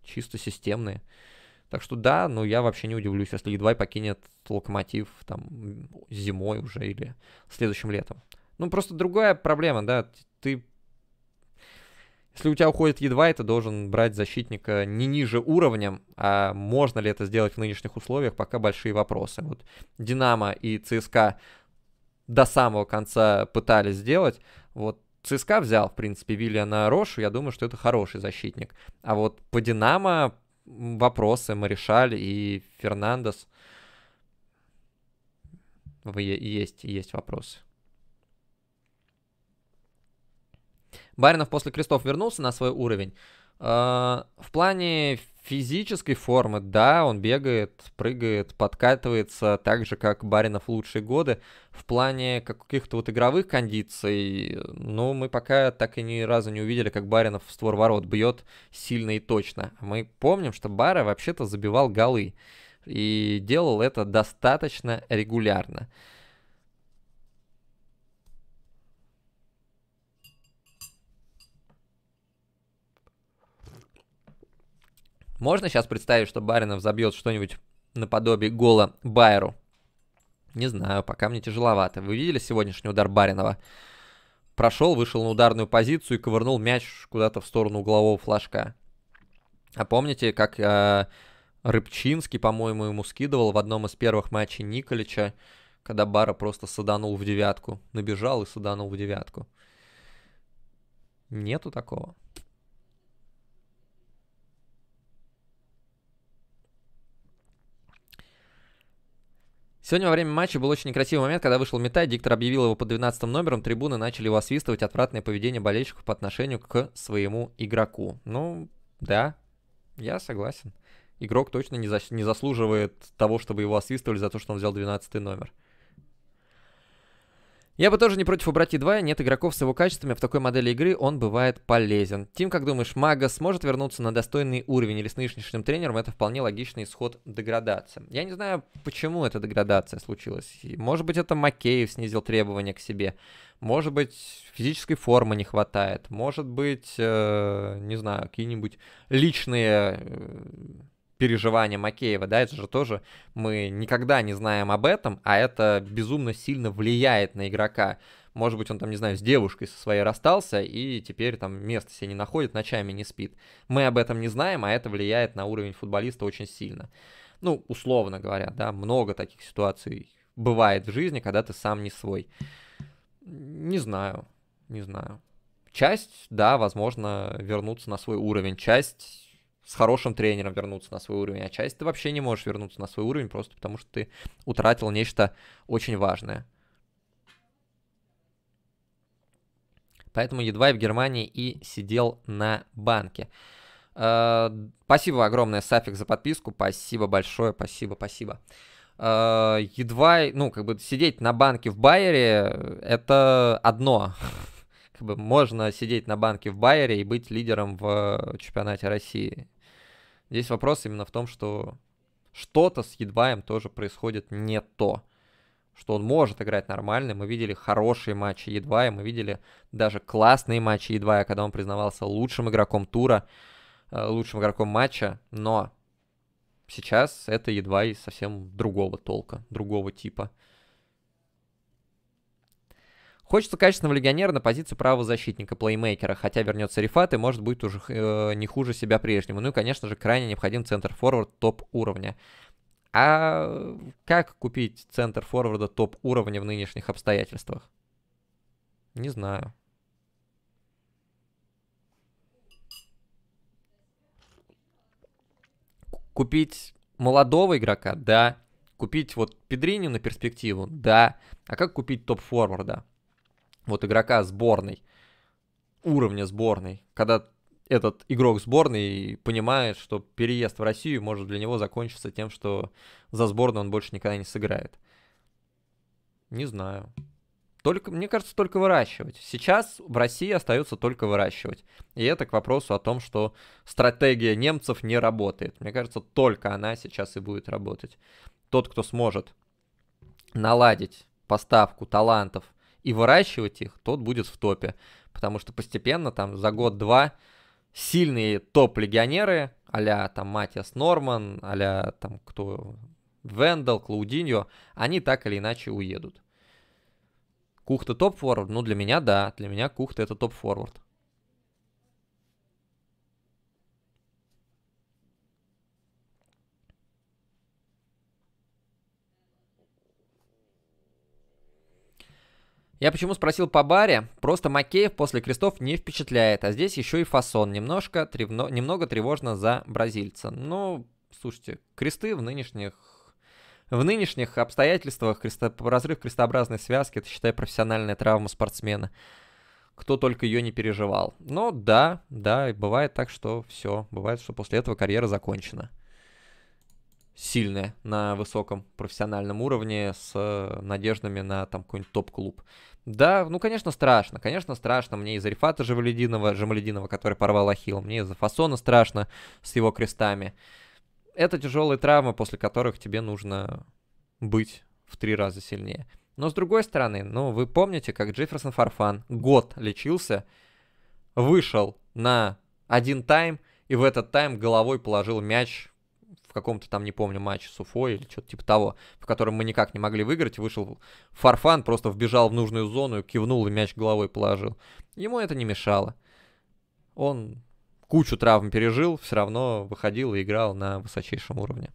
S1: чисто системные. Так что да, ну я вообще не удивлюсь, если едва и покинет локомотив там зимой уже или следующим летом. Ну просто другая проблема, да, ты если у тебя уходит едва, 2 ты должен брать защитника не ниже уровнем, а можно ли это сделать в нынешних условиях, пока большие вопросы. Вот Динамо и ЦСКА до самого конца пытались сделать, вот ЦСКА взял, в принципе, Виллиана Рошу, я думаю, что это хороший защитник. А вот по Динамо вопросы Маришаль и Фернандес. Есть, есть вопросы. Баринов после крестов вернулся на свой уровень. А, в плане физической формы, да, он бегает, прыгает, подкатывается, так же, как Баринов в лучшие годы. В плане каких-то вот игровых кондиций, ну, мы пока так и ни разу не увидели, как Баринов в створ ворот бьет сильно и точно. Мы помним, что Бара вообще-то забивал голы и делал это достаточно регулярно. Можно сейчас представить, что Баринов забьет что-нибудь наподобие гола Байеру? Не знаю, пока мне тяжеловато. Вы видели сегодняшний удар Баринова? Прошел, вышел на ударную позицию и ковырнул мяч куда-то в сторону углового флажка. А помните, как э, Рыбчинский, по-моему, ему скидывал в одном из первых матчей Николича, когда Бара просто саданул в девятку. Набежал и саданул в девятку. Нету такого. Сегодня во время матча был очень некрасивый момент, когда вышел Митай, диктор объявил его под 12 номером, трибуны начали его освистывать, отвратное поведение болельщиков по отношению к своему игроку. Ну, да, я согласен. Игрок точно не, зас... не заслуживает того, чтобы его освистывали за то, что он взял 12 номер. Я бы тоже не против убрать E2, нет игроков с его качествами, в такой модели игры он бывает полезен. Тим, как думаешь, Мага сможет вернуться на достойный уровень или с нынешним тренером? Это вполне логичный исход деградации. Я не знаю, почему эта деградация случилась. Может быть, это Макеев снизил требования к себе. Может быть, физической формы не хватает. Может быть, э, не знаю, какие-нибудь личные... Э, переживания Макеева, да, это же тоже мы никогда не знаем об этом, а это безумно сильно влияет на игрока. Может быть, он там, не знаю, с девушкой со своей расстался и теперь там место себе не находит, ночами не спит. Мы об этом не знаем, а это влияет на уровень футболиста очень сильно. Ну, условно говоря, да, много таких ситуаций бывает в жизни, когда ты сам не свой. Не знаю, не знаю. Часть, да, возможно, вернуться на свой уровень. Часть с хорошим тренером вернуться на свой уровень, а часть ты вообще не можешь вернуться на свой уровень просто потому, что ты утратил нечто очень важное. Поэтому едва и в Германии и сидел на банке. Э, спасибо огромное, Сафик, за подписку. Спасибо большое, спасибо, спасибо. Э, едва, ну, как бы сидеть на банке в Байере, это одно как бы можно сидеть на банке в Байере и быть лидером в чемпионате России. Здесь вопрос именно в том, что что-то с Едваем тоже происходит не то. Что он может играть нормально. Мы видели хорошие матчи Едвая, мы видели даже классные матчи Едвая, когда он признавался лучшим игроком тура, э, лучшим игроком матча. Но сейчас это едва и совсем другого толка, другого типа. Хочется качественного легионера на позицию правого защитника, плеймейкера, хотя вернется Рифат и может быть уже э, не хуже себя прежнему. Ну и, конечно же, крайне необходим центр-форвард топ-уровня. А как купить центр форварда топ-уровня в нынешних обстоятельствах? Не знаю. Купить молодого игрока? Да. Купить вот Педриню на перспективу? Да. А как купить топ-форварда? вот игрока сборной, уровня сборной, когда этот игрок сборной понимает, что переезд в Россию может для него закончиться тем, что за сборную он больше никогда не сыграет. Не знаю. Только, мне кажется, только выращивать. Сейчас в России остается только выращивать. И это к вопросу о том, что стратегия немцев не работает. Мне кажется, только она сейчас и будет работать. Тот, кто сможет наладить поставку талантов и выращивать их, тот будет в топе. Потому что постепенно, там, за год-два сильные топ-легионеры, а там Матиас Норман, а там кто, Вендел, Клаудиньо, они так или иначе уедут. Кухта топ-форвард? Ну, для меня да, для меня Кухта это топ-форвард. Я почему спросил по баре? Просто Макеев после крестов не впечатляет, а здесь еще и фасон. Немножко тревно, немного тревожно за бразильца. Ну, слушайте, кресты в нынешних в нынешних обстоятельствах кресто... разрыв крестообразной связки это, считай, профессиональная травма спортсмена. Кто только ее не переживал. Но да, да, бывает так, что все. Бывает, что после этого карьера закончена сильная на высоком профессиональном уровне с э, надеждами на там какой-нибудь топ-клуб. Да, ну, конечно, страшно. Конечно, страшно. Мне из-за Рифата Жамалединова, Жамалединова, который порвал Ахилл, мне из-за Фасона страшно с его крестами. Это тяжелые травмы, после которых тебе нужно быть в три раза сильнее. Но с другой стороны, ну, вы помните, как Джефферсон Фарфан год лечился, вышел на один тайм и в этот тайм головой положил мяч каком-то там, не помню, матче с Уфой или что-то типа того, в котором мы никак не могли выиграть, вышел Фарфан, просто вбежал в нужную зону, кивнул и мяч головой положил. Ему это не мешало. Он кучу травм пережил, все равно выходил и играл на высочайшем уровне.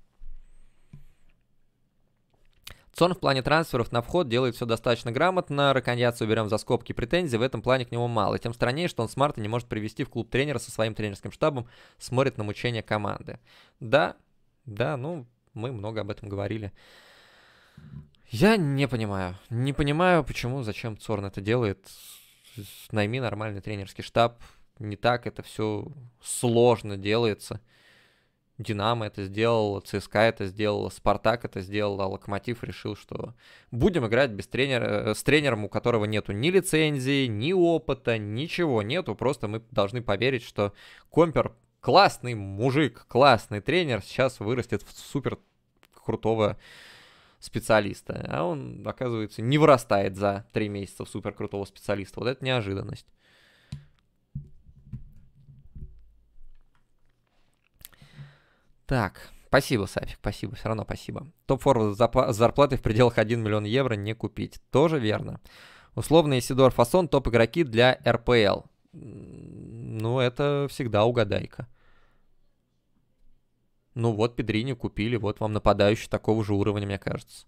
S1: Цон в плане трансферов на вход делает все достаточно грамотно, Раконьяцию уберем за скобки претензий, в этом плане к нему мало. И тем страннее, что он с марта не может привести в клуб тренера со своим тренерским штабом, смотрит на мучения команды. Да, да, ну, мы много об этом говорили. Я не понимаю. Не понимаю, почему, зачем Цорн это делает. Найми нормальный тренерский штаб. Не так это все сложно делается. Динамо это сделал, ЦСКА это сделал, Спартак это сделал, а Локомотив решил, что будем играть без тренера, э, с тренером, у которого нету ни лицензии, ни опыта, ничего нету, просто мы должны поверить, что Компер классный мужик, классный тренер сейчас вырастет в супер крутого специалиста. А он, оказывается, не вырастает за три месяца в супер крутого специалиста. Вот это неожиданность. Так, спасибо, Сафик, спасибо, все равно спасибо. Топ форвард с зарплатой в пределах 1 миллион евро не купить. Тоже верно. Условный Исидор Фасон топ игроки для РПЛ ну, это всегда угадайка. Ну вот, Педрини купили, вот вам нападающий такого же уровня, мне кажется.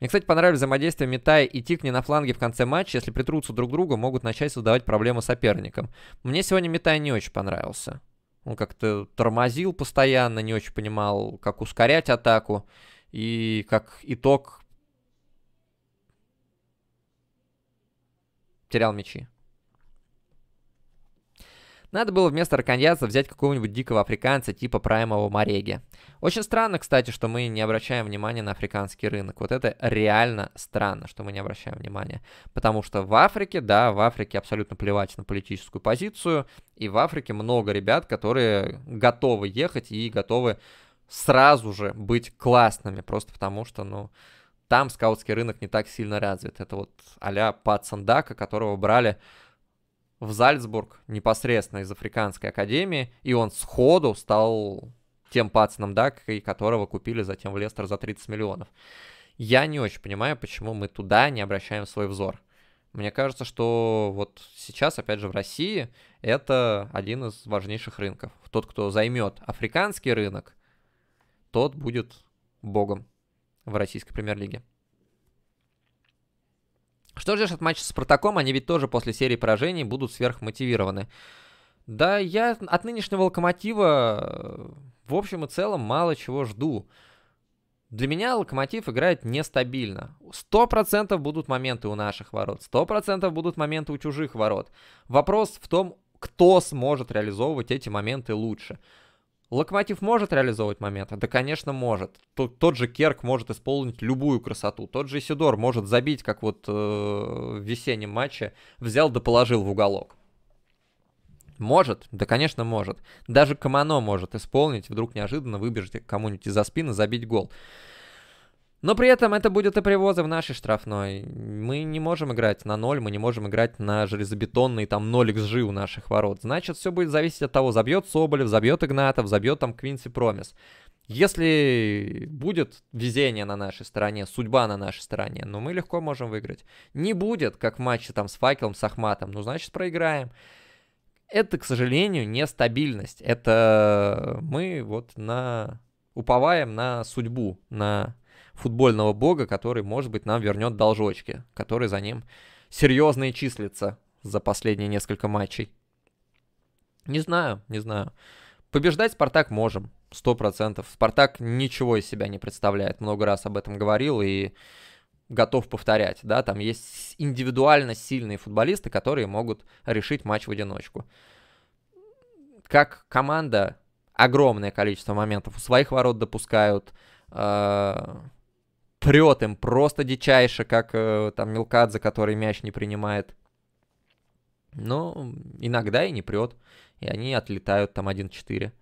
S1: Мне, кстати, понравилось взаимодействие Митай и Тикни на фланге в конце матча. Если притрутся друг к другу, могут начать создавать проблемы соперникам. Мне сегодня Митай не очень понравился. Он как-то тормозил постоянно, не очень понимал, как ускорять атаку. И как итог терял мячи. Надо было вместо раконьяца взять какого-нибудь дикого африканца типа праймового мореги. Очень странно, кстати, что мы не обращаем внимания на африканский рынок. Вот это реально странно, что мы не обращаем внимания. Потому что в Африке, да, в Африке абсолютно плевать на политическую позицию. И в Африке много ребят, которые готовы ехать и готовы сразу же быть классными. Просто потому что, ну, там скаутский рынок не так сильно развит. Это вот а-ля Пат которого брали в Зальцбург непосредственно из Африканской Академии, и он сходу стал тем пацаном, да, и которого купили затем в Лестер за 30 миллионов. Я не очень понимаю, почему мы туда не обращаем свой взор. Мне кажется, что вот сейчас, опять же, в России это один из важнейших рынков. Тот, кто займет африканский рынок, тот будет богом в российской премьер-лиге. Что ждешь от матча с Спартаком? Они ведь тоже после серии поражений будут сверхмотивированы. Да, я от нынешнего Локомотива э, в общем и целом мало чего жду. Для меня Локомотив играет нестабильно. 100% будут моменты у наших ворот, 100% будут моменты у чужих ворот. Вопрос в том, кто сможет реализовывать эти моменты лучше. Локомотив может реализовывать моменты? Да, конечно, может. Тот, тот же Керк может исполнить любую красоту. Тот же Сидор может забить, как вот э, в весеннем матче взял да положил в уголок. Может? Да, конечно, может. Даже Камано может исполнить, вдруг неожиданно выбежать кому-нибудь из-за спины, забить гол. Но при этом это будет и привозы в нашей штрафной. Мы не можем играть на ноль, мы не можем играть на железобетонный там 0 xg у наших ворот. Значит, все будет зависеть от того, забьет Соболев, забьет Игнатов, забьет там Квинси Промис. Если будет везение на нашей стороне, судьба на нашей стороне, ну мы легко можем выиграть. Не будет, как в матче там с Факелом, с Ахматом, ну значит проиграем. Это, к сожалению, не стабильность Это мы вот на... уповаем на судьбу, на футбольного бога, который, может быть, нам вернет должочки, которые за ним серьезные числятся за последние несколько матчей. Не знаю, не знаю. Побеждать Спартак можем, сто процентов. Спартак ничего из себя не представляет, много раз об этом говорил и готов повторять, да, там есть индивидуально сильные футболисты, которые могут решить матч в одиночку. Как команда огромное количество моментов у своих ворот допускают, э, прет им просто дичайше, как э, там Милкадзе, который мяч не принимает. Но иногда и не прет. И они отлетают там 1-4.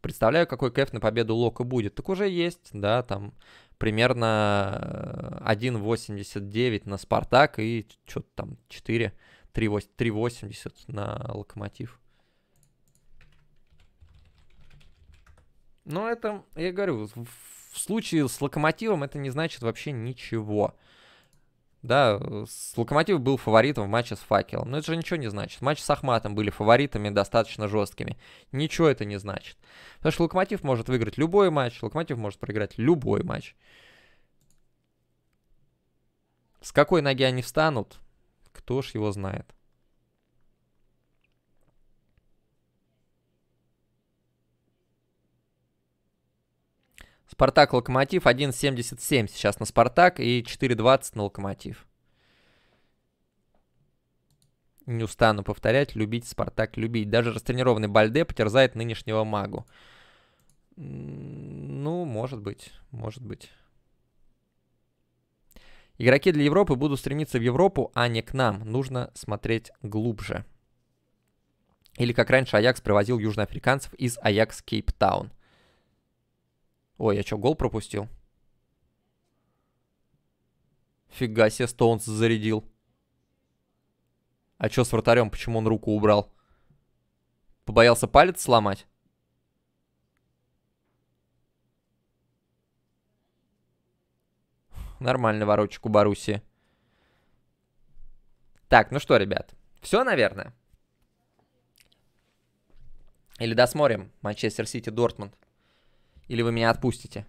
S1: Представляю, какой кэф на победу Лока будет. Так уже есть, да, там примерно 1.89 э, на Спартак и что-то там 4, 3.80 на Локомотив. Но это, я говорю, в случае с Локомотивом это не значит вообще ничего. Да, с Локомотив был фаворитом в матче с Факелом, но это же ничего не значит. Матч с Ахматом были фаворитами достаточно жесткими. Ничего это не значит. Потому что Локомотив может выиграть любой матч, Локомотив может проиграть любой матч. С какой ноги они встанут, кто ж его знает. Спартак Локомотив 1.77 сейчас на Спартак и 4.20 на Локомотив. Не устану повторять, любить Спартак, любить. Даже растренированный Бальде потерзает нынешнего магу. Ну, может быть, может быть. Игроки для Европы будут стремиться в Европу, а не к нам. Нужно смотреть глубже. Или как раньше Аякс привозил южноафриканцев из Аякс Кейптаун. Ой, я что, гол пропустил? Фига себе, Стоунс зарядил. А что с вратарем? Почему он руку убрал? Побоялся палец сломать? Нормальный воротчик у Баруси. Так, ну что, ребят, все, наверное? Или досмотрим Манчестер Сити Дортмунд? Или вы меня отпустите?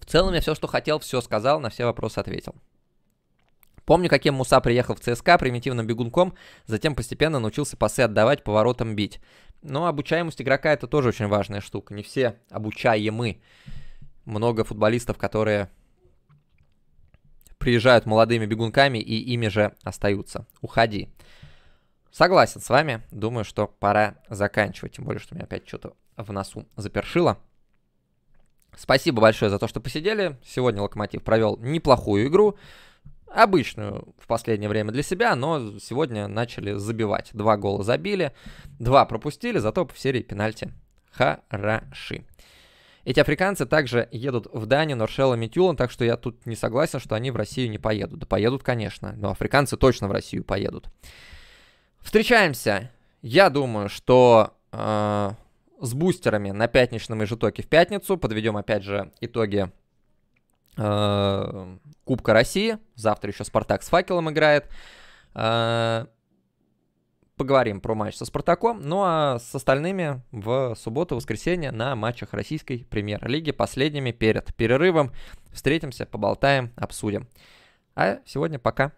S1: В целом я все, что хотел, все сказал, на все вопросы ответил. Помню, каким Муса приехал в ЦСКА примитивным бегунком, затем постепенно научился пасы отдавать, поворотом бить. Но обучаемость игрока это тоже очень важная штука. Не все обучаемы. Много футболистов, которые приезжают молодыми бегунками и ими же остаются. Уходи. Согласен с вами. Думаю, что пора заканчивать. Тем более, что у меня опять что-то в носу запершило. Спасибо большое за то, что посидели. Сегодня Локомотив провел неплохую игру. Обычную в последнее время для себя, но сегодня начали забивать. Два гола забили, два пропустили, зато в серии пенальти хороши. Эти африканцы также едут в Данию, Норшелла, Митюлан, так что я тут не согласен, что они в Россию не поедут. Да поедут, конечно, но африканцы точно в Россию поедут. Встречаемся. Я думаю, что э, с бустерами на пятничном ижитоке в пятницу. Подведем, опять же, итоги э, Кубка России. Завтра еще Спартак с факелом играет. Э, поговорим про матч со Спартаком. Ну а с остальными в субботу-воскресенье на матчах российской премьер-лиги. Последними перед перерывом. Встретимся, поболтаем, обсудим. А сегодня пока.